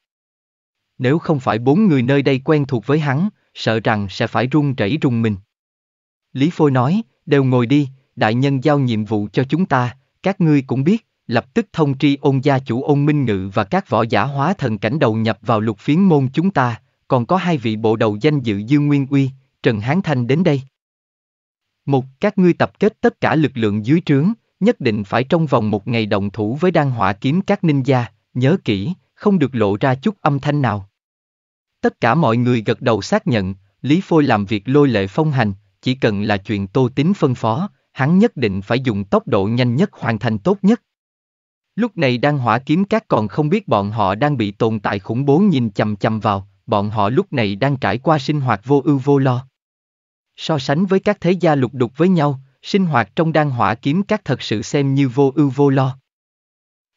Nếu không phải bốn người nơi đây quen thuộc với hắn, sợ rằng sẽ phải run rẩy rùng mình. Lý Phôi nói, đều ngồi đi, đại nhân giao nhiệm vụ cho chúng ta, các ngươi cũng biết, lập tức thông tri ôn gia chủ ôn minh ngự và các võ giả hóa thần cảnh đầu nhập vào lục phiến môn chúng ta, còn có hai vị bộ đầu danh dự Dương Nguyên Uy, Trần Hán Thanh đến đây. Một, các ngươi tập kết tất cả lực lượng dưới trướng, nhất định phải trong vòng một ngày đồng thủ với đan hỏa kiếm các ninh gia, nhớ kỹ, không được lộ ra chút âm thanh nào. Tất cả mọi người gật đầu xác nhận, Lý Phôi làm việc lôi lệ phong hành, chỉ cần là chuyện tô tính phân phó, hắn nhất định phải dùng tốc độ nhanh nhất hoàn thành tốt nhất. Lúc này đang hỏa kiếm các còn không biết bọn họ đang bị tồn tại khủng bố nhìn chằm chằm vào, bọn họ lúc này đang trải qua sinh hoạt vô ưu vô lo. So sánh với các thế gia lục đục với nhau, sinh hoạt trong đan hỏa kiếm các thật sự xem như vô ưu vô lo.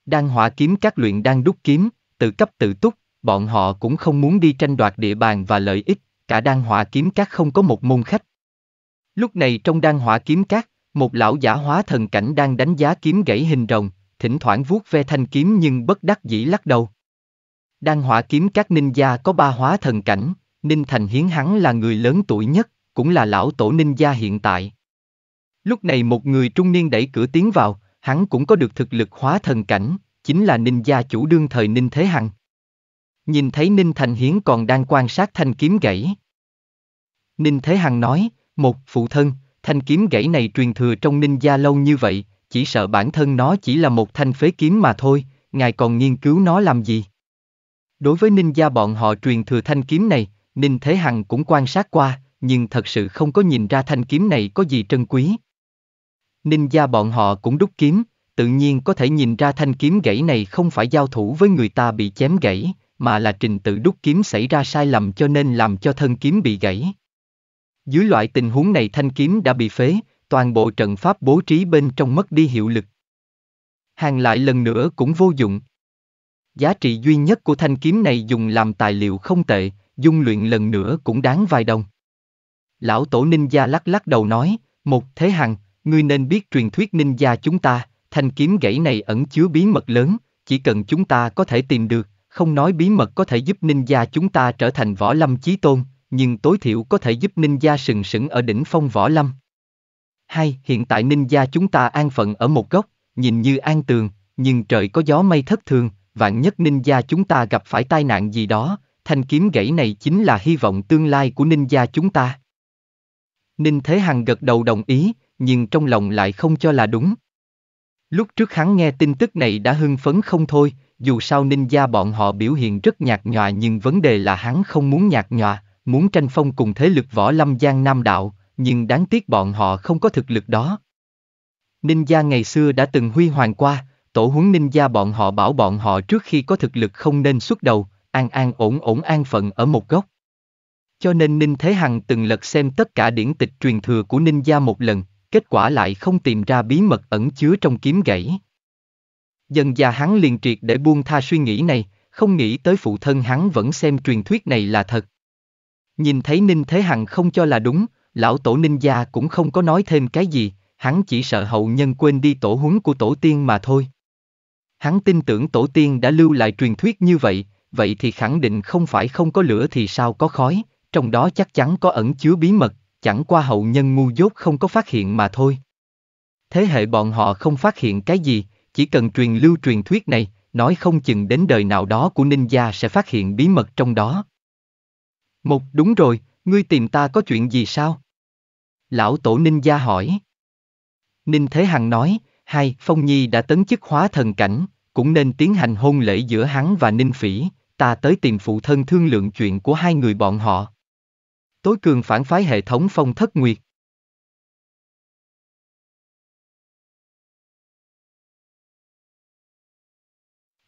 Đan hỏa kiếm các luyện đang đúc kiếm, tự cấp tự túc, bọn họ cũng không muốn đi tranh đoạt địa bàn và lợi ích, cả đan hỏa kiếm các không có một môn khách. Lúc này trong đan hỏa kiếm các, một lão giả hóa thần cảnh đang đánh giá kiếm gãy hình rồng, thỉnh thoảng vuốt ve thanh kiếm nhưng bất đắc dĩ lắc đầu. Đang hỏa kiếm các ninh gia có ba hóa thần cảnh, Ninh Thành Hiến hắn là người lớn tuổi nhất, cũng là lão tổ ninh gia hiện tại. Lúc này một người trung niên đẩy cửa tiến vào, hắn cũng có được thực lực hóa thần cảnh, chính là ninh gia chủ đương thời ninh thế hằng. Nhìn thấy ninh thành hiến còn đang quan sát thanh kiếm gãy. Ninh thế hằng nói, một phụ thân, thanh kiếm gãy này truyền thừa trong ninh gia lâu như vậy, chỉ sợ bản thân nó chỉ là một thanh phế kiếm mà thôi, ngài còn nghiên cứu nó làm gì? Đối với ninh gia bọn họ truyền thừa thanh kiếm này, Ninh Thế Hằng cũng quan sát qua, nhưng thật sự không có nhìn ra thanh kiếm này có gì trân quý. Ninh gia bọn họ cũng đúc kiếm, tự nhiên có thể nhìn ra thanh kiếm gãy này không phải giao thủ với người ta bị chém gãy, mà là trình tự đúc kiếm xảy ra sai lầm cho nên làm cho thân kiếm bị gãy. Dưới loại tình huống này thanh kiếm đã bị phế, toàn bộ trận pháp bố trí bên trong mất đi hiệu lực. Hàng lại lần nữa cũng vô dụng. Giá trị duy nhất của thanh kiếm này dùng làm tài liệu không tệ, dung luyện lần nữa cũng đáng vài đồng. Lão tổ ninh gia lắc lắc đầu nói, một thế hằng, ngươi nên biết truyền thuyết ninh gia chúng ta, thanh kiếm gãy này ẩn chứa bí mật lớn, chỉ cần chúng ta có thể tìm được, không nói bí mật có thể giúp ninh gia chúng ta trở thành võ lâm chí tôn, nhưng tối thiểu có thể giúp ninh gia sừng sững ở đỉnh phong võ lâm. Hai, hiện tại ninh gia chúng ta an phận ở một góc, nhìn như an tường, nhưng trời có gió mây thất thường, vạn nhất ninh gia chúng ta gặp phải tai nạn gì đó, thanh kiếm gãy này chính là hy vọng tương lai của ninh gia chúng ta. Ninh Thế Hằng gật đầu đồng ý, nhưng trong lòng lại không cho là đúng. Lúc trước hắn nghe tin tức này đã hưng phấn không thôi, dù sao ninh gia bọn họ biểu hiện rất nhạt nhòa nhưng vấn đề là hắn không muốn nhạt nhòa, muốn tranh phong cùng thế lực võ lâm giang nam đạo, nhưng đáng tiếc bọn họ không có thực lực đó. Ninh gia ngày xưa đã từng huy hoàng qua, tổ huấn ninh gia bọn họ bảo bọn họ trước khi có thực lực không nên xuất đầu, an an ổn ổn an phận ở một góc. Cho nên Ninh Thế Hằng từng lật xem tất cả điển tịch truyền thừa của Ninh gia một lần, kết quả lại không tìm ra bí mật ẩn chứa trong kiếm gãy. Dần già hắn liền triệt để buông tha suy nghĩ này, không nghĩ tới phụ thân hắn vẫn xem truyền thuyết này là thật. Nhìn thấy Ninh Thế Hằng không cho là đúng, lão tổ Ninh gia cũng không có nói thêm cái gì, hắn chỉ sợ hậu nhân quên đi tổ huấn của tổ tiên mà thôi. Hắn tin tưởng tổ tiên đã lưu lại truyền thuyết như vậy, vậy thì khẳng định không phải không có lửa thì sao có khói, trong đó chắc chắn có ẩn chứa bí mật, chẳng qua hậu nhân ngu dốt không có phát hiện mà thôi. Thế hệ bọn họ không phát hiện cái gì, chỉ cần truyền lưu truyền thuyết này, nói không chừng đến đời nào đó của ninh gia sẽ phát hiện bí mật trong đó. Một đúng rồi, ngươi tìm ta có chuyện gì sao? Lão tổ ninh gia hỏi. Ninh Thế Hằng nói, Hai, Phong Nhi đã tấn chức hóa thần cảnh, cũng nên tiến hành hôn lễ giữa hắn và Ninh Phỉ, ta tới tìm phụ thân thương lượng chuyện của hai người bọn họ. Tối cường phản phái hệ thống phong thất nguyệt.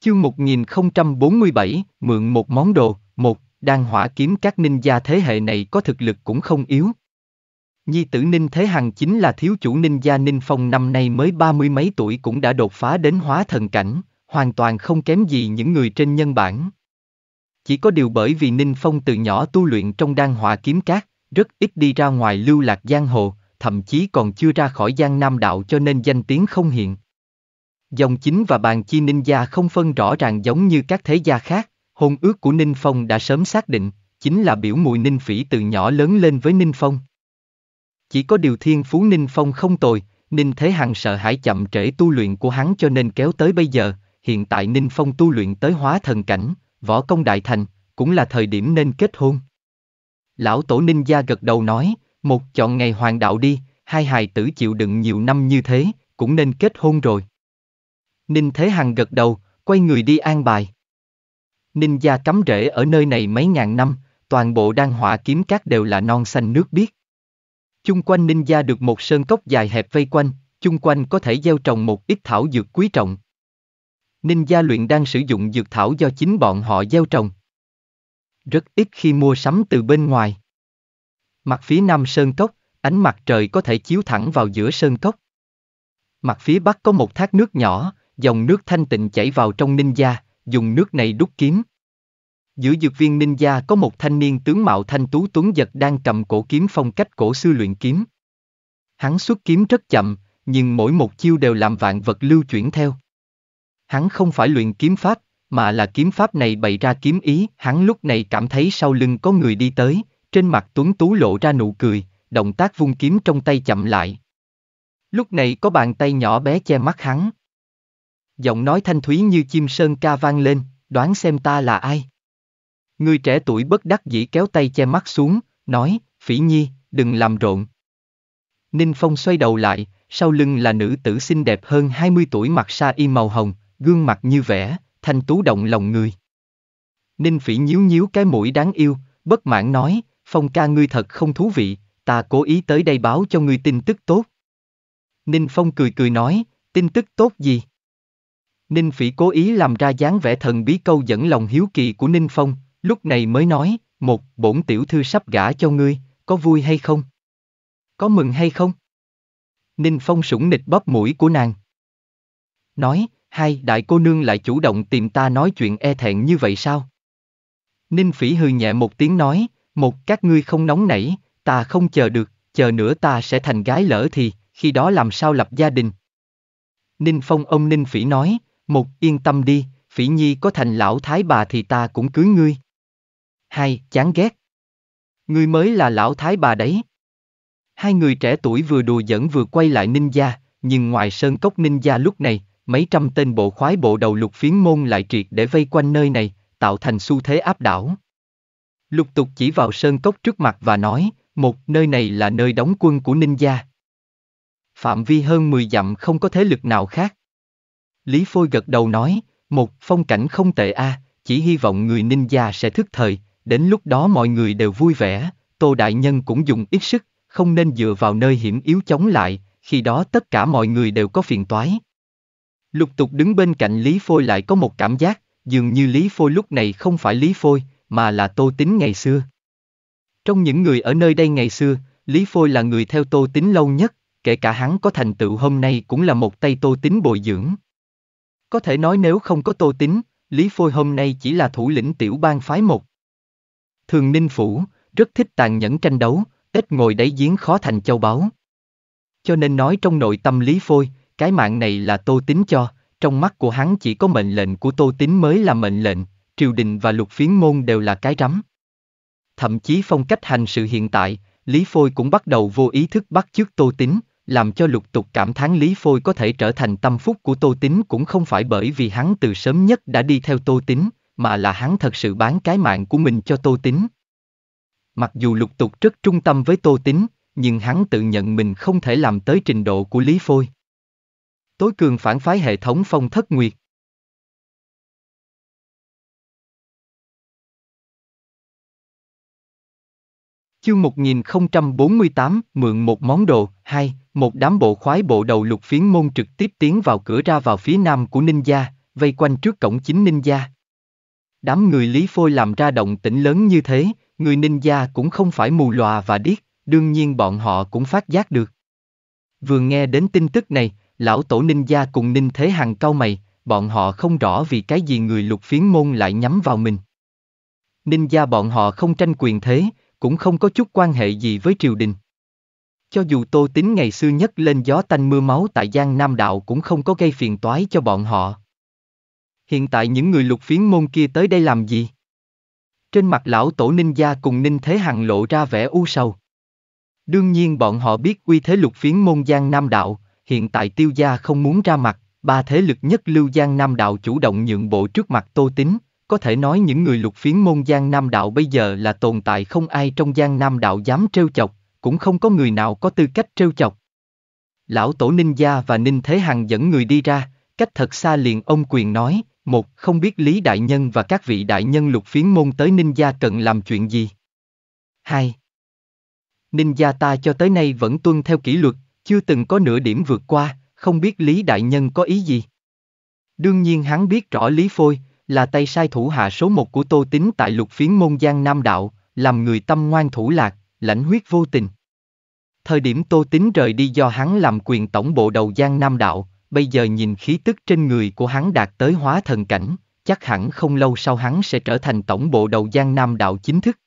Chương 1047, mượn một món đồ, một, đang hỏa kiếm các ninh gia thế hệ này có thực lực cũng không yếu, Nhi tử Ninh Thế Hằng chính là thiếu chủ Ninh gia Ninh Phong năm nay mới ba mươi mấy tuổi cũng đã đột phá đến hóa thần cảnh, hoàn toàn không kém gì những người trên nhân bản. Chỉ có điều bởi vì Ninh Phong từ nhỏ tu luyện trong đan hỏa kiếm cát, rất ít đi ra ngoài lưu lạc giang hồ, thậm chí còn chưa ra khỏi giang nam đạo cho nên danh tiếng không hiện. Dòng chính và bàn chi Ninh gia không phân rõ ràng giống như các thế gia khác, hôn ước của Ninh Phong đã sớm xác định, chính là biểu mùi Ninh Phỉ từ nhỏ lớn lên với Ninh Phong. Chỉ có điều thiên phú Ninh Phong không tồi, Ninh Thế Hằng sợ hãi chậm trễ tu luyện của hắn cho nên kéo tới bây giờ, hiện tại Ninh Phong tu luyện tới hóa thần cảnh, võ công đại thành, cũng là thời điểm nên kết hôn. Lão tổ Ninh Gia gật đầu nói, một chọn ngày hoàng đạo đi, hai hài tử chịu đựng nhiều năm như thế, cũng nên kết hôn rồi. Ninh Thế Hằng gật đầu, quay người đi an bài. Ninh Gia cắm rễ ở nơi này mấy ngàn năm, toàn bộ đan hỏa kiếm các đều là non xanh nước biếc. Chung quanh ninh gia được một sơn cốc dài hẹp vây quanh, chung quanh có thể gieo trồng một ít thảo dược quý trọng. Ninh gia luyện đang sử dụng dược thảo do chính bọn họ gieo trồng. Rất ít khi mua sắm từ bên ngoài. Mặt phía nam sơn cốc, ánh mặt trời có thể chiếu thẳng vào giữa sơn cốc. Mặt phía bắc có một thác nước nhỏ, dòng nước thanh tịnh chảy vào trong ninh gia, dùng nước này đúc kiếm. Giữa dược viên ninh gia có một thanh niên tướng mạo thanh tú tuấn giật đang cầm cổ kiếm phong cách cổ sư luyện kiếm. Hắn xuất kiếm rất chậm, nhưng mỗi một chiêu đều làm vạn vật lưu chuyển theo. Hắn không phải luyện kiếm pháp, mà là kiếm pháp này bày ra kiếm ý, hắn lúc này cảm thấy sau lưng có người đi tới, trên mặt tuấn tú lộ ra nụ cười, động tác vung kiếm trong tay chậm lại. Lúc này có bàn tay nhỏ bé che mắt hắn. Giọng nói thanh thúy như chim sơn ca vang lên, đoán xem ta là ai. Người trẻ tuổi bất đắc dĩ kéo tay che mắt xuống, nói, phỉ nhi, đừng làm rộn. Ninh Phong xoay đầu lại, sau lưng là nữ tử xinh đẹp hơn 20 tuổi mặc sa y màu hồng, gương mặt như vẽ, thanh tú động lòng người. Ninh Phỉ nhíu nhíu cái mũi đáng yêu, bất mãn nói, Phong ca ngươi thật không thú vị, ta cố ý tới đây báo cho ngươi tin tức tốt. Ninh Phong cười cười nói, tin tức tốt gì? Ninh Phỉ cố ý làm ra dáng vẻ thần bí câu dẫn lòng hiếu kỳ của Ninh Phong, Lúc này mới nói, một, bổn tiểu thư sắp gả cho ngươi, có vui hay không? Có mừng hay không? Ninh Phong sủng nịch bóp mũi của nàng. Nói, hai, đại cô nương lại chủ động tìm ta nói chuyện e thẹn như vậy sao? Ninh Phỉ hừ nhẹ một tiếng nói, một, các ngươi không nóng nảy, ta không chờ được, chờ nữa ta sẽ thành gái lỡ thì, khi đó làm sao lập gia đình? Ninh Phong ông Ninh Phỉ nói, một, yên tâm đi, Phỉ Nhi có thành lão thái bà thì ta cũng cưới ngươi. Hai, chán ghét. Ngươi mới là lão thái bà đấy. Hai người trẻ tuổi vừa đùa giỡn vừa quay lại ninh gia, nhưng ngoài sơn cốc ninh gia lúc này, mấy trăm tên bộ khoái bộ đầu lục phiến môn lại triệt để vây quanh nơi này, tạo thành xu thế áp đảo. Lục tục chỉ vào sơn cốc trước mặt và nói, một, nơi này là nơi đóng quân của ninh gia. Phạm vi hơn 10 dặm không có thế lực nào khác. Lý Phôi gật đầu nói, một, phong cảnh không tệ a, à, chỉ hy vọng người ninh gia sẽ thức thời, đến lúc đó mọi người đều vui vẻ, Tô Đại Nhân cũng dùng ít sức, không nên dựa vào nơi hiểm yếu chống lại, khi đó tất cả mọi người đều có phiền toái. Lục tục đứng bên cạnh Lý Phôi lại có một cảm giác, dường như Lý Phôi lúc này không phải Lý Phôi, mà là Tô Tính ngày xưa. Trong những người ở nơi đây ngày xưa, Lý Phôi là người theo Tô Tính lâu nhất, kể cả hắn có thành tựu hôm nay cũng là một tay Tô Tính bồi dưỡng. Có thể nói nếu không có Tô Tính, Lý Phôi hôm nay chỉ là thủ lĩnh tiểu bang phái một. Thường Ninh Phủ, rất thích tàn nhẫn tranh đấu, ít ngồi đáy giếng khó thành châu báu. Cho nên nói trong nội tâm Lý Phôi, cái mạng này là Tô Tính cho, trong mắt của hắn chỉ có mệnh lệnh của Tô Tính mới là mệnh lệnh, triều đình và lục phiến môn đều là cái rắm. Thậm chí phong cách hành sự hiện tại, Lý Phôi cũng bắt đầu vô ý thức bắt chước Tô Tính, làm cho lục tục cảm thán Lý Phôi có thể trở thành tâm phúc của Tô Tính cũng không phải bởi vì hắn từ sớm nhất đã đi theo Tô Tính, mà là hắn thật sự bán cái mạng của mình cho Tô Tín. Mặc dù lục tục rất trung tâm với Tô Tín, nhưng hắn tự nhận mình không thể làm tới trình độ của Lý Phôi. Tối cường phản phái hệ thống phong thất nguyệt. Chương 1048, mượn một món đồ, hai, một đám bộ khoái bộ đầu lục phiến môn trực tiếp tiến vào cửa ra vào phía nam của Ninh Gia, vây quanh trước cổng chính Ninh Gia. Đám người Lý Phôi làm ra động tĩnh lớn như thế, người ninh gia cũng không phải mù lòa và điếc, đương nhiên bọn họ cũng phát giác được. Vừa nghe đến tin tức này, lão tổ ninh gia cùng ninh thế Hằng cau mày, bọn họ không rõ vì cái gì người lục phiến môn lại nhắm vào mình. Ninh gia bọn họ không tranh quyền thế, cũng không có chút quan hệ gì với triều đình. Cho dù Tô tính ngày xưa nhất lên gió tanh mưa máu tại Giang Nam Đạo cũng không có gây phiền toái cho bọn họ, hiện tại những người lục phiến môn kia tới đây làm gì? Trên mặt lão tổ ninh gia cùng ninh thế hằng lộ ra vẻ u sầu. Đương nhiên bọn họ biết uy thế lục phiến môn giang nam đạo, hiện tại tiêu gia không muốn ra mặt, ba thế lực nhất lưu giang nam đạo chủ động nhượng bộ trước mặt tô tính, có thể nói những người lục phiến môn giang nam đạo bây giờ là tồn tại không ai trong giang nam đạo dám trêu chọc, cũng không có người nào có tư cách trêu chọc. Lão tổ ninh gia và ninh thế hằng dẫn người đi ra, cách thật xa liền ông quyền nói, một, không biết Lý Đại Nhân và các vị đại nhân lục phiến môn tới Ninh Gia cần làm chuyện gì. Hai, Ninh Gia ta cho tới nay vẫn tuân theo kỷ luật, chưa từng có nửa điểm vượt qua, không biết Lý Đại Nhân có ý gì. Đương nhiên hắn biết rõ Lý Phôi, là tay sai thủ hạ số một của Tô Tính tại lục phiến môn Giang Nam Đạo, làm người tâm ngoan thủ lạc, lãnh huyết vô tình. Thời điểm Tô Tính rời đi do hắn làm quyền tổng bộ đầu Giang Nam Đạo, bây giờ nhìn khí tức trên người của hắn đạt tới hóa thần cảnh, chắc hẳn không lâu sau hắn sẽ trở thành tổng bộ đầu Giang Nam đạo chính thức.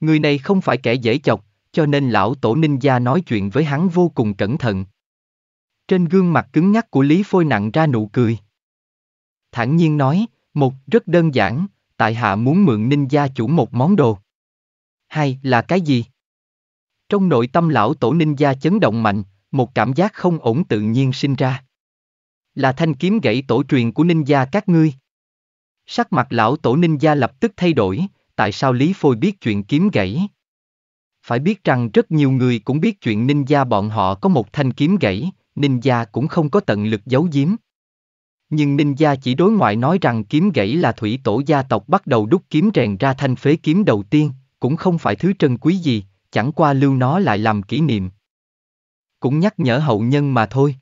Người này không phải kẻ dễ chọc, cho nên lão tổ ninh gia nói chuyện với hắn vô cùng cẩn thận. Trên gương mặt cứng nhắc của Lý Phôi nặng ra nụ cười. Thản nhiên nói, một, rất đơn giản, tại hạ muốn mượn ninh gia chủ một món đồ. Hai, là cái gì? Trong nội tâm lão tổ ninh gia chấn động mạnh, một cảm giác không ổn tự nhiên sinh ra. Là thanh kiếm gãy tổ truyền của ninh gia các ngươi. Sắc mặt lão tổ ninh gia lập tức thay đổi, tại sao Lý Phôi biết chuyện kiếm gãy? Phải biết rằng rất nhiều người cũng biết chuyện ninh gia bọn họ có một thanh kiếm gãy, ninh gia cũng không có tận lực giấu giếm. Nhưng ninh gia chỉ đối ngoại nói rằng kiếm gãy là thủy tổ gia tộc bắt đầu đúc kiếm rèn ra thanh phế kiếm đầu tiên, cũng không phải thứ trân quý gì, chẳng qua lưu nó lại làm kỷ niệm. Cũng nhắc nhở hậu nhân mà thôi.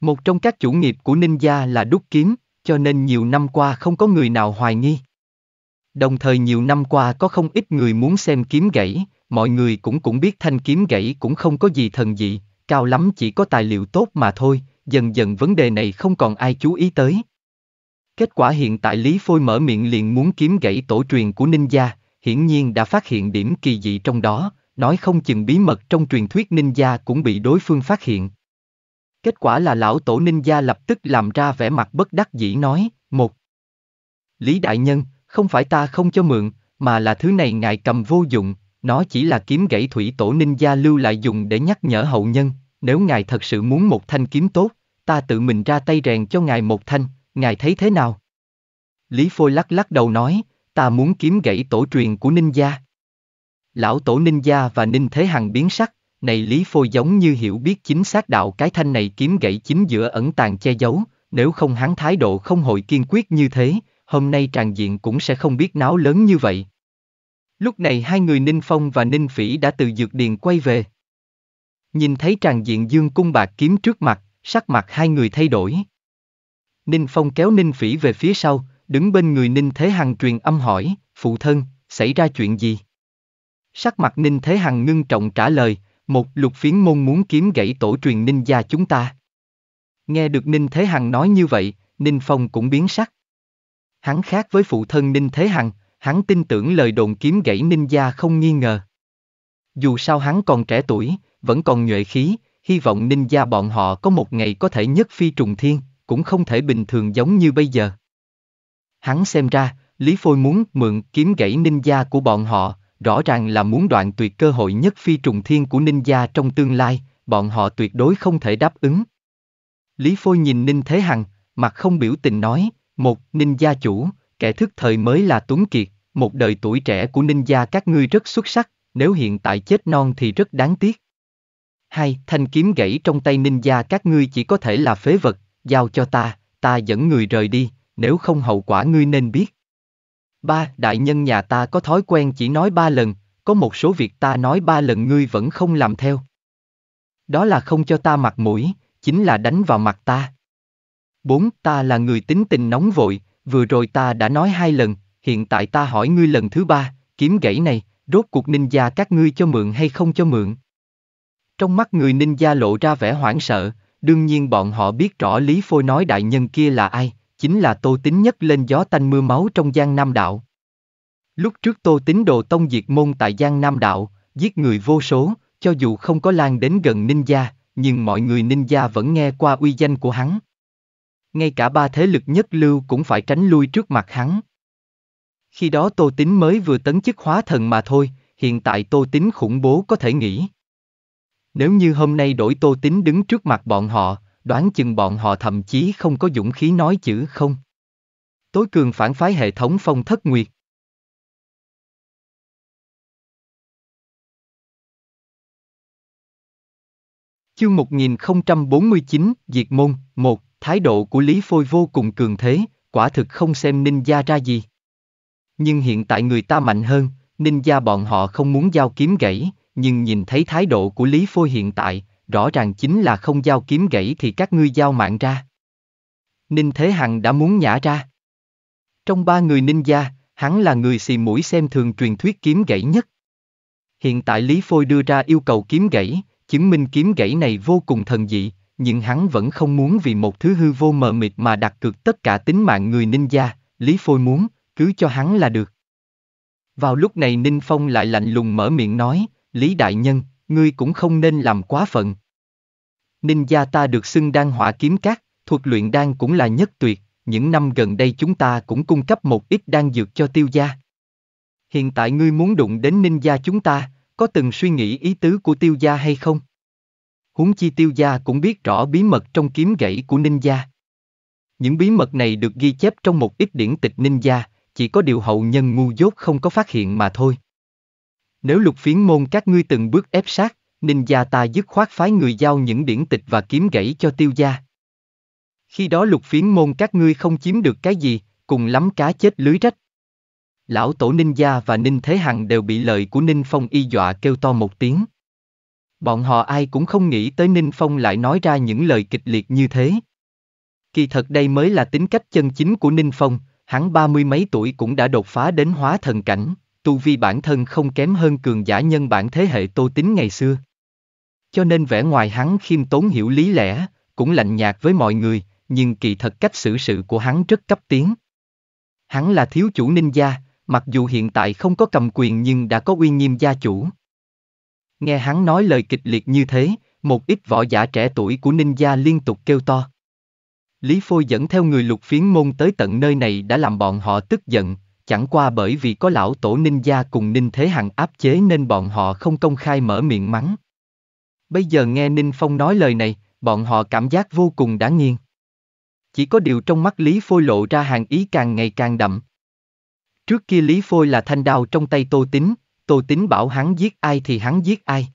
Một trong các chủ nghiệp của Ninja là đúc kiếm, cho nên nhiều năm qua không có người nào hoài nghi. Đồng thời nhiều năm qua có không ít người muốn xem kiếm gãy, mọi người cũng cũng biết thanh kiếm gãy cũng không có gì thần dị, cao lắm chỉ có tài liệu tốt mà thôi, dần dần vấn đề này không còn ai chú ý tới. Kết quả hiện tại Lý Phôi mở miệng liền muốn kiếm gãy tổ truyền của ninja, hiển nhiên đã phát hiện điểm kỳ dị trong đó, nói không chừng bí mật trong truyền thuyết ninja cũng bị đối phương phát hiện. Kết quả là lão tổ ninh gia lập tức làm ra vẻ mặt bất đắc dĩ nói, một. Lý đại nhân, không phải ta không cho mượn, mà là thứ này ngài cầm vô dụng, nó chỉ là kiếm gãy thủy tổ ninh gia lưu lại dùng để nhắc nhở hậu nhân, nếu ngài thật sự muốn một thanh kiếm tốt, ta tự mình ra tay rèn cho ngài một thanh, ngài thấy thế nào? Lý Phôi lắc lắc đầu nói, ta muốn kiếm gãy tổ truyền của ninh gia. Lão tổ ninh gia và ninh thế hằng biến sắc, này Lý Phôi giống như hiểu biết chính xác đạo cái thanh này kiếm gãy chính giữa ẩn tàng che giấu, nếu không hắn thái độ không hội kiên quyết như thế, hôm nay tràn diện cũng sẽ không biết náo lớn như vậy. Lúc này hai người Ninh Phong và Ninh Phỉ đã từ dược điền quay về. Nhìn thấy tràn diện dương cung bạc kiếm trước mặt, sắc mặt hai người thay đổi. Ninh Phong kéo Ninh Phỉ về phía sau, đứng bên người Ninh Thế Hằng truyền âm hỏi, phụ thân, xảy ra chuyện gì? Sắc mặt Ninh Thế Hằng ngưng trọng trả lời, một lục phiến môn muốn kiếm gãy tổ truyền ninh gia chúng ta. Nghe được Ninh Thế Hằng nói như vậy, Ninh Phong cũng biến sắc. Hắn khác với phụ thân Ninh Thế Hằng, hắn tin tưởng lời đồn kiếm gãy Ninh gia không nghi ngờ. Dù sao hắn còn trẻ tuổi, vẫn còn nhuệ khí, hy vọng Ninh gia bọn họ có một ngày có thể nhất phi trùng thiên, cũng không thể bình thường giống như bây giờ. Hắn xem ra, Lý Phôi muốn mượn kiếm gãy Ninh gia của bọn họ, rõ ràng là muốn đoạn tuyệt cơ hội nhất phi trùng thiên của ninh gia trong tương lai, bọn họ tuyệt đối không thể đáp ứng. Lý Phôi nhìn Ninh Thế Hằng, mặt không biểu tình nói, một, Ninh gia chủ, kẻ thức thời mới là Tuấn Kiệt, một đời tuổi trẻ của Ninh gia các ngươi rất xuất sắc, nếu hiện tại chết non thì rất đáng tiếc. Hai, thanh kiếm gãy trong tay Ninh gia các ngươi chỉ có thể là phế vật, giao cho ta, ta dẫn người rời đi, nếu không hậu quả ngươi nên biết. Ba, đại nhân nhà ta có thói quen chỉ nói ba lần, có một số việc ta nói ba lần ngươi vẫn không làm theo. Đó là không cho ta mặt mũi, chính là đánh vào mặt ta. Bốn, ta là người tính tình nóng vội, vừa rồi ta đã nói hai lần, hiện tại ta hỏi ngươi lần thứ ba, kiếm gãy này, rốt cuộc ninh gia các ngươi cho mượn hay không cho mượn. Trong mắt người ninh gia lộ ra vẻ hoảng sợ, đương nhiên bọn họ biết rõ Lý Phôi nói đại nhân kia là ai, chính là tô tính nhất lên gió tanh mưa máu trong Giang Nam Đạo. Lúc trước tô tính đồ tông diệt môn tại Giang Nam Đạo, giết người vô số, cho dù không có lan đến gần ninh gia, nhưng mọi người ninh gia vẫn nghe qua uy danh của hắn. Ngay cả ba thế lực nhất lưu cũng phải tránh lui trước mặt hắn. Khi đó tô tính mới vừa tấn chức hóa thần mà thôi, hiện tại tô tính khủng bố có thể nghĩ. Nếu như hôm nay đổi tô tính đứng trước mặt bọn họ, đoán chừng bọn họ thậm chí không có dũng khí nói chữ không. Tối cường phản phái hệ thống phong thất nguyệt. Chương 1049, Diệt Môn, 1, thái độ của Lý Phôi vô cùng cường thế, quả thực không xem ninh gia ra gì. Nhưng hiện tại người ta mạnh hơn, ninh gia bọn họ không muốn giao kiếm gãy, nhưng nhìn thấy thái độ của Lý Phôi hiện tại, rõ ràng chính là không giao kiếm gãy thì các ngươi giao mạng ra. Ninh Thế Hằng đã muốn nhả ra. Trong ba người ninh gia, hắn là người xì mũi xem thường truyền thuyết kiếm gãy nhất. Hiện tại Lý Phôi đưa ra yêu cầu kiếm gãy, chứng minh kiếm gãy này vô cùng thần dị, nhưng hắn vẫn không muốn vì một thứ hư vô mờ mịt mà đặt cược tất cả tính mạng người ninh gia, Lý Phôi muốn, cứ cho hắn là được. Vào lúc này Ninh Phong lại lạnh lùng mở miệng nói, Lý Đại Nhân, ngươi cũng không nên làm quá phận. Ninh gia ta được xưng đan hỏa kiếm cát, thuật luyện đan cũng là nhất tuyệt, những năm gần đây chúng ta cũng cung cấp một ít đan dược cho tiêu gia. Hiện tại ngươi muốn đụng đến ninh gia chúng ta, có từng suy nghĩ ý tứ của tiêu gia hay không? Huống chi tiêu gia cũng biết rõ bí mật trong kiếm gãy của ninh gia. Những bí mật này được ghi chép trong một ít điển tịch ninh gia, chỉ có điều hậu nhân ngu dốt không có phát hiện mà thôi. Nếu lục phiến môn các ngươi từng bước ép sát, ninh gia ta dứt khoát phái người giao những điển tịch và kiếm gãy cho tiêu gia. Khi đó lục phiến môn các ngươi không chiếm được cái gì, cùng lắm cá chết lưới rách. Lão tổ ninh gia và ninh thế hằng đều bị lời của ninh phong y dọa kêu to một tiếng. Bọn họ ai cũng không nghĩ tới ninh phong lại nói ra những lời kịch liệt như thế. Kỳ thật đây mới là tính cách chân chính của ninh phong, hắn ba mươi mấy tuổi cũng đã đột phá đến hóa thần cảnh, tu vi bản thân không kém hơn cường giả nhân bản thế hệ tô tính ngày xưa. Cho nên vẻ ngoài hắn khiêm tốn hiểu lý lẽ, cũng lạnh nhạt với mọi người, nhưng kỳ thật cách xử sự của hắn rất cấp tiến. Hắn là thiếu chủ ninh gia, mặc dù hiện tại không có cầm quyền nhưng đã có uy nghiêm gia chủ. Nghe hắn nói lời kịch liệt như thế, một ít võ giả trẻ tuổi của ninh gia liên tục kêu to. Lý Phôi dẫn theo người lục phiến môn tới tận nơi này đã làm bọn họ tức giận, chẳng qua bởi vì có lão tổ ninh gia cùng ninh thế hằng áp chế nên bọn họ không công khai mở miệng mắng. Bây giờ nghe Ninh Phong nói lời này, bọn họ cảm giác vô cùng đáng nghiêng. Chỉ có điều trong mắt Lý Phôi lộ ra hàng ý càng ngày càng đậm. Trước kia Lý Phôi là thanh đao trong tay Tô Tính, Tô Tính bảo hắn giết ai thì hắn giết ai.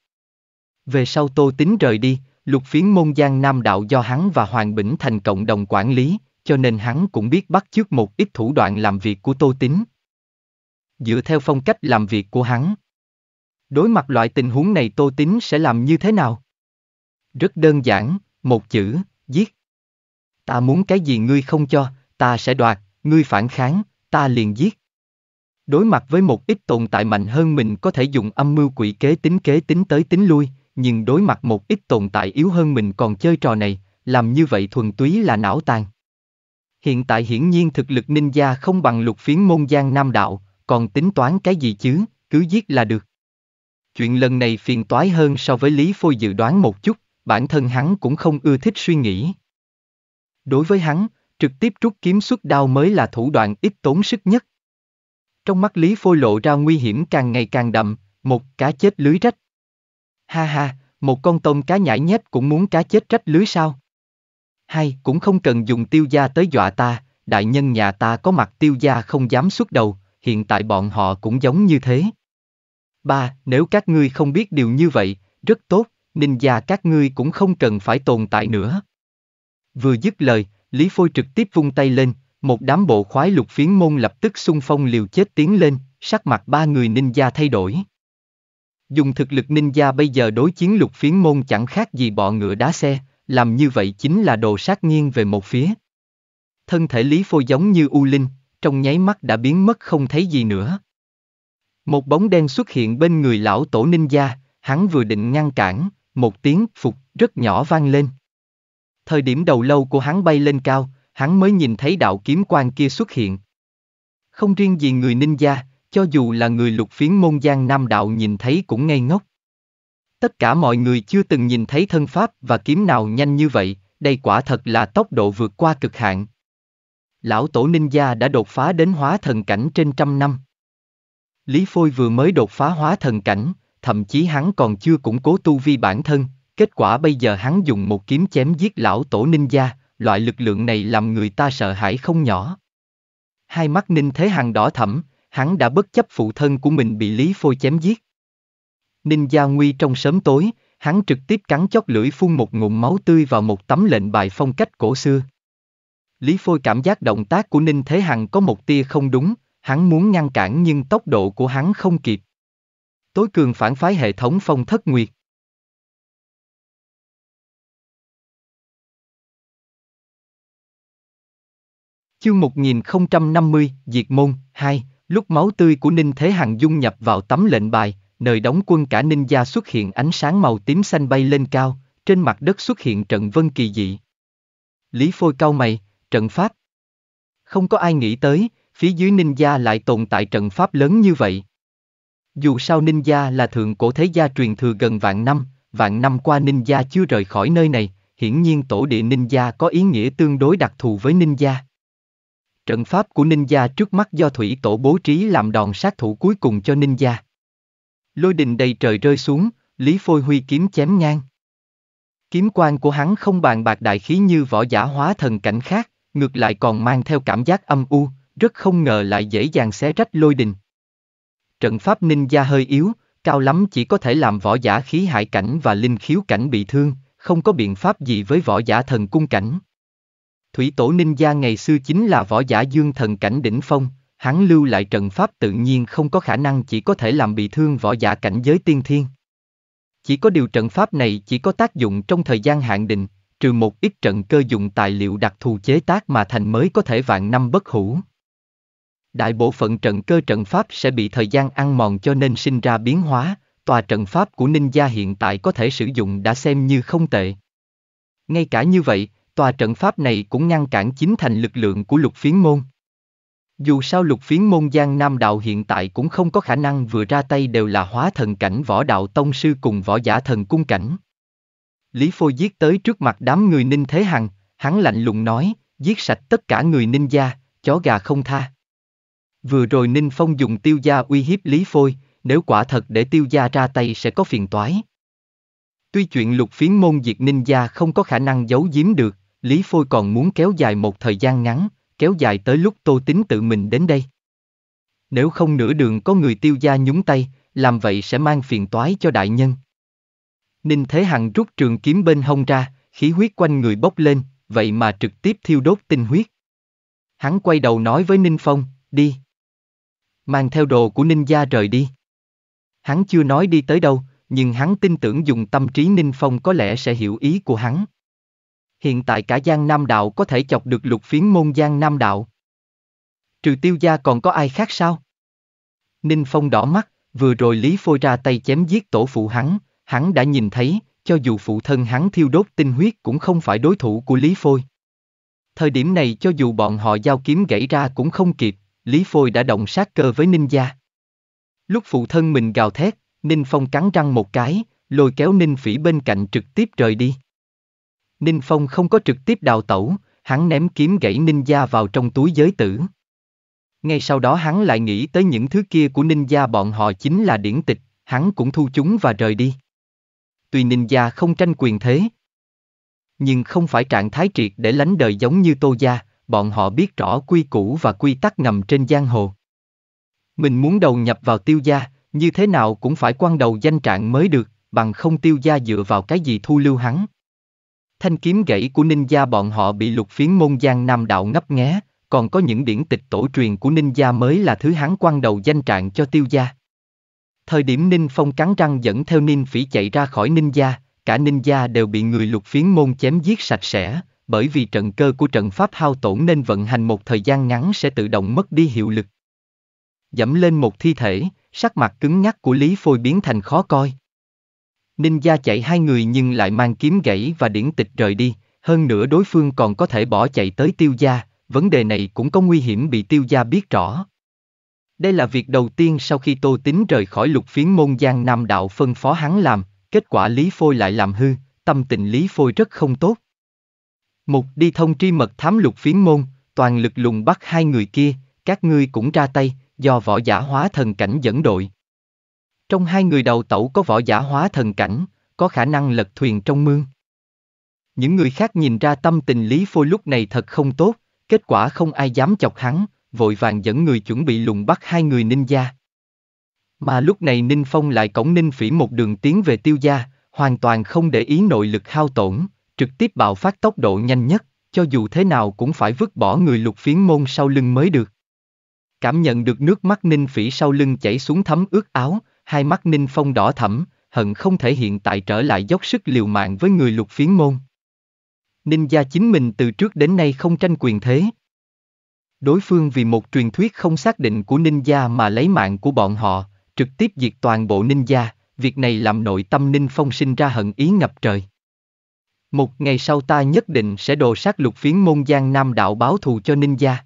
Về sau Tô Tính rời đi, lục phiến môn giang nam đạo do hắn và Hoàng Bỉnh thành cộng đồng quản lý, cho nên hắn cũng biết bắt chước một ít thủ đoạn làm việc của Tô Tín. Dựa theo phong cách làm việc của hắn. Đối mặt loại tình huống này Tô Tín sẽ làm như thế nào? Rất đơn giản, một chữ, giết. Ta muốn cái gì ngươi không cho, ta sẽ đoạt, ngươi phản kháng, ta liền giết. Đối mặt với một ít tồn tại mạnh hơn mình có thể dùng âm mưu quỷ kế tính kế tính tới tính lui, nhưng đối mặt một ít tồn tại yếu hơn mình còn chơi trò này, làm như vậy thuần túy là não tàn. Hiện tại hiển nhiên thực lực ninh gia không bằng lục phiến môn giang nam đạo, còn tính toán cái gì chứ, cứ giết là được. Chuyện lần này phiền toái hơn so với Lý Phôi dự đoán một chút, bản thân hắn cũng không ưa thích suy nghĩ. Đối với hắn, trực tiếp rút kiếm xuất đao mới là thủ đoạn ít tốn sức nhất. Trong mắt Lý Phôi lộ ra nguy hiểm càng ngày càng đậm, một cá chết lưới rách. Ha ha, một con tôm cá nhãi nhép cũng muốn cá chết rách lưới sao? Hai, cũng không cần dùng tiêu gia tới dọa ta, đại nhân nhà ta có mặt tiêu gia không dám xuất đầu, hiện tại bọn họ cũng giống như thế. Ba, nếu các ngươi không biết điều như vậy, rất tốt, ninh gia các ngươi cũng không cần phải tồn tại nữa. Vừa dứt lời, Lý Phôi trực tiếp vung tay lên, một đám bộ khoái lục phiến môn lập tức xung phong liều chết tiến lên, sắc mặt ba người ninh gia thay đổi. Dùng thực lực ninh gia bây giờ đối chiến lục phiến môn chẳng khác gì bọ ngựa đá xe, làm như vậy chính là đồ sát nghiêng về một phía. Thân thể Lý Phôi giống như U Linh, trong nháy mắt đã biến mất không thấy gì nữa. Một bóng đen xuất hiện bên người lão tổ ninh gia, hắn vừa định ngăn cản, một tiếng phục rất nhỏ vang lên. Thời điểm đầu lâu của hắn bay lên cao, hắn mới nhìn thấy đạo kiếm quan kia xuất hiện. Không riêng gì người ninh gia, cho dù là người lục phiến môn giang nam đạo nhìn thấy cũng ngây ngốc tất cả mọi người chưa từng nhìn thấy thân pháp và kiếm nào nhanh như vậy, đây quả thật là tốc độ vượt qua cực hạn. Lão tổ ninh gia đã đột phá đến hóa thần cảnh trên trăm năm. Lý Phôi vừa mới đột phá hóa thần cảnh, thậm chí hắn còn chưa củng cố tu vi bản thân, kết quả bây giờ hắn dùng một kiếm chém giết lão tổ ninh gia, loại lực lượng này làm người ta sợ hãi không nhỏ. Hai mắt ninh thế Hằng đỏ thẫm, hắn đã bất chấp phụ thân của mình bị Lý Phôi chém giết. Ninh Gia Nguy trong sớm tối, hắn trực tiếp cắn chót lưỡi phun một ngụm máu tươi vào một tấm lệnh bài phong cách cổ xưa. Lý Phôi cảm giác động tác của Ninh Thế Hằng có một tia không đúng, hắn muốn ngăn cản nhưng tốc độ của hắn không kịp. Tối cường phản phái hệ thống phong thất nguyệt. Chương 1050, Diệt Môn, 2, lúc máu tươi của Ninh Thế Hằng dung nhập vào tấm lệnh bài, nơi đóng quân cả ninh gia xuất hiện ánh sáng màu tím xanh bay lên cao, trên mặt đất xuất hiện trận vân kỳ dị. Lý Phôi cau mày, trận pháp. Không có ai nghĩ tới, phía dưới ninh gia lại tồn tại trận pháp lớn như vậy. Dù sao ninh gia là thượng cổ thế gia truyền thừa gần vạn năm, vạn năm qua ninh gia chưa rời khỏi nơi này, hiển nhiên tổ địa ninh gia có ý nghĩa tương đối đặc thù với ninh gia. Trận pháp của ninh gia trước mắt do thủy tổ bố trí làm đòn sát thủ cuối cùng cho ninh gia. Lôi đình đầy trời rơi xuống, Lý Phôi huy kiếm chém ngang. Kiếm quan của hắn không bàn bạc đại khí như võ giả hóa thần cảnh khác, ngược lại còn mang theo cảm giác âm u, rất không ngờ lại dễ dàng xé rách lôi đình. Trận pháp ninh gia hơi yếu, cao lắm chỉ có thể làm võ giả khí hải cảnh và linh khiếu cảnh bị thương, không có biện pháp gì với võ giả thần cung cảnh. Thủy tổ ninh gia ngày xưa chính là võ giả dương thần cảnh đỉnh phong, hắn lưu lại trận pháp tự nhiên không có khả năng chỉ có thể làm bị thương võ giả cảnh giới tiên thiên. Chỉ có điều trận pháp này chỉ có tác dụng trong thời gian hạn định, trừ một ít trận cơ dụng tài liệu đặc thù chế tác mà thành mới có thể vạn năm bất hủ. Đại bộ phận trận cơ trận pháp sẽ bị thời gian ăn mòn cho nên sinh ra biến hóa, tòa trận pháp của Ninh Gia hiện tại có thể sử dụng đã xem như không tệ. Ngay cả như vậy, tòa trận pháp này cũng ngăn cản chính thành lực lượng của lục phiến môn. Dù sao lục phiến môn giang nam đạo hiện tại cũng không có khả năng vừa ra tay đều là hóa thần cảnh võ đạo tông sư cùng võ giả thần cung cảnh. Lý Phôi giết tới trước mặt đám người ninh thế hằng, hắn lạnh lùng nói, giết sạch tất cả người ninh gia, chó gà không tha. Vừa rồi Ninh Phong dùng tiêu gia uy hiếp Lý Phôi, nếu quả thật để tiêu gia ra tay sẽ có phiền toái. Tuy chuyện lục phiến môn diệt Ninh gia không có khả năng giấu giếm được, Lý Phôi còn muốn kéo dài một thời gian ngắn, kéo dài tới lúc Tô tính tự mình đến đây. Nếu không nửa đường có người tiêu gia nhúng tay, làm vậy sẽ mang phiền toái cho đại nhân. Ninh Thế Hằng rút trường kiếm bên hông ra, khí huyết quanh người bốc lên, vậy mà trực tiếp thiêu đốt tinh huyết. Hắn quay đầu nói với Ninh Phong, đi. Mang theo đồ của Ninh gia rời đi. Hắn chưa nói đi tới đâu, nhưng hắn tin tưởng dùng tâm trí Ninh Phong có lẽ sẽ hiểu ý của hắn hiện tại cả Giang Nam Đạo có thể chọc được lục phiến môn Giang Nam Đạo. Trừ tiêu gia còn có ai khác sao? Ninh Phong đỏ mắt, vừa rồi Lý Phôi ra tay chém giết tổ phụ hắn, hắn đã nhìn thấy, cho dù phụ thân hắn thiêu đốt tinh huyết cũng không phải đối thủ của Lý Phôi. Thời điểm này cho dù bọn họ giao kiếm gãy ra cũng không kịp, Lý Phôi đã động sát cơ với Ninh Gia. Lúc phụ thân mình gào thét, Ninh Phong cắn răng một cái, lôi kéo Ninh Phỉ bên cạnh trực tiếp rời đi. Ninh Phong không có trực tiếp đào tẩu, hắn ném kiếm gãy Ninh Gia vào trong túi giới tử. Ngay sau đó hắn lại nghĩ tới những thứ kia của Ninh Gia bọn họ chính là điển tịch, hắn cũng thu chúng và rời đi. Tuy Ninh Gia không tranh quyền thế, nhưng không phải trạng thái triệt để lánh đời giống như Tô Gia, bọn họ biết rõ quy củ và quy tắc ngầm trên giang hồ. Mình muốn đầu nhập vào tiêu gia, như thế nào cũng phải quan đầu danh trạng mới được, bằng không tiêu gia dựa vào cái gì thu lưu hắn. Thanh kiếm gãy của ninh gia bọn họ bị lục phiến môn giang nam đạo ngấp nghé, còn có những điển tịch tổ truyền của ninh gia mới là thứ hắn quan đầu danh trạng cho tiêu gia. Thời điểm ninh phong cắn răng dẫn theo ninh phỉ chạy ra khỏi ninh gia, cả ninh gia đều bị người lục phiến môn chém giết sạch sẽ, bởi vì trận cơ của trận pháp hao tổn nên vận hành một thời gian ngắn sẽ tự động mất đi hiệu lực. Dẫm lên một thi thể, sắc mặt cứng nhắc của Lý Phôi biến thành khó coi. Ninh gia chạy hai người nhưng lại mang kiếm gãy và điển tịch rời đi, hơn nữa đối phương còn có thể bỏ chạy tới tiêu gia, vấn đề này cũng có nguy hiểm bị tiêu gia biết rõ. Đây là việc đầu tiên sau khi Tô Tín rời khỏi lục phiến môn giang nam đạo phân phó hắn làm, kết quả Lý Phôi lại làm hư, tâm tình Lý Phôi rất không tốt. Mục đi thông tri mật thám lục phiến môn, toàn lực lùng bắt hai người kia, các ngươi cũng ra tay, do võ giả hóa thần cảnh dẫn đội, trong hai người đầu tẩu có võ giả hóa thần cảnh, có khả năng lật thuyền trong mương. Những người khác nhìn ra tâm tình Lý Phôi lúc này thật không tốt, kết quả không ai dám chọc hắn, vội vàng dẫn người chuẩn bị lùng bắt hai người ninh gia. Mà lúc này Ninh Phong lại cổng Ninh Phỉ một đường tiến về tiêu gia, hoàn toàn không để ý nội lực hao tổn, trực tiếp bạo phát tốc độ nhanh nhất, cho dù thế nào cũng phải vứt bỏ người lục phiến môn sau lưng mới được. Cảm nhận được nước mắt Ninh Phỉ sau lưng chảy xuống thấm ướt áo, hai mắt ninh phong đỏ thẫm, hận không thể hiện tại trở lại dốc sức liều mạng với người lục phiến môn. Ninh gia chính mình từ trước đến nay không tranh quyền thế. Đối phương vì một truyền thuyết không xác định của ninh gia mà lấy mạng của bọn họ, trực tiếp diệt toàn bộ ninh gia, việc này làm nội tâm ninh phong sinh ra hận ý ngập trời. Một ngày sau ta nhất định sẽ đồ sát lục phiến môn giang nam đạo báo thù cho ninh gia.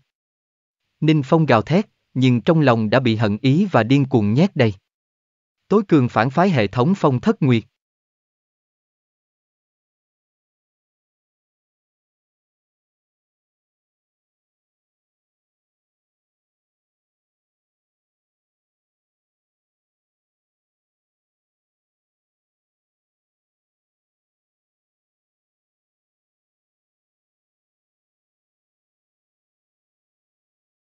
Ninh phong gào thét, nhưng trong lòng đã bị hận ý và điên cuồng nhét đầy. Tối cường phản phái hệ thống phong thất nguyệt.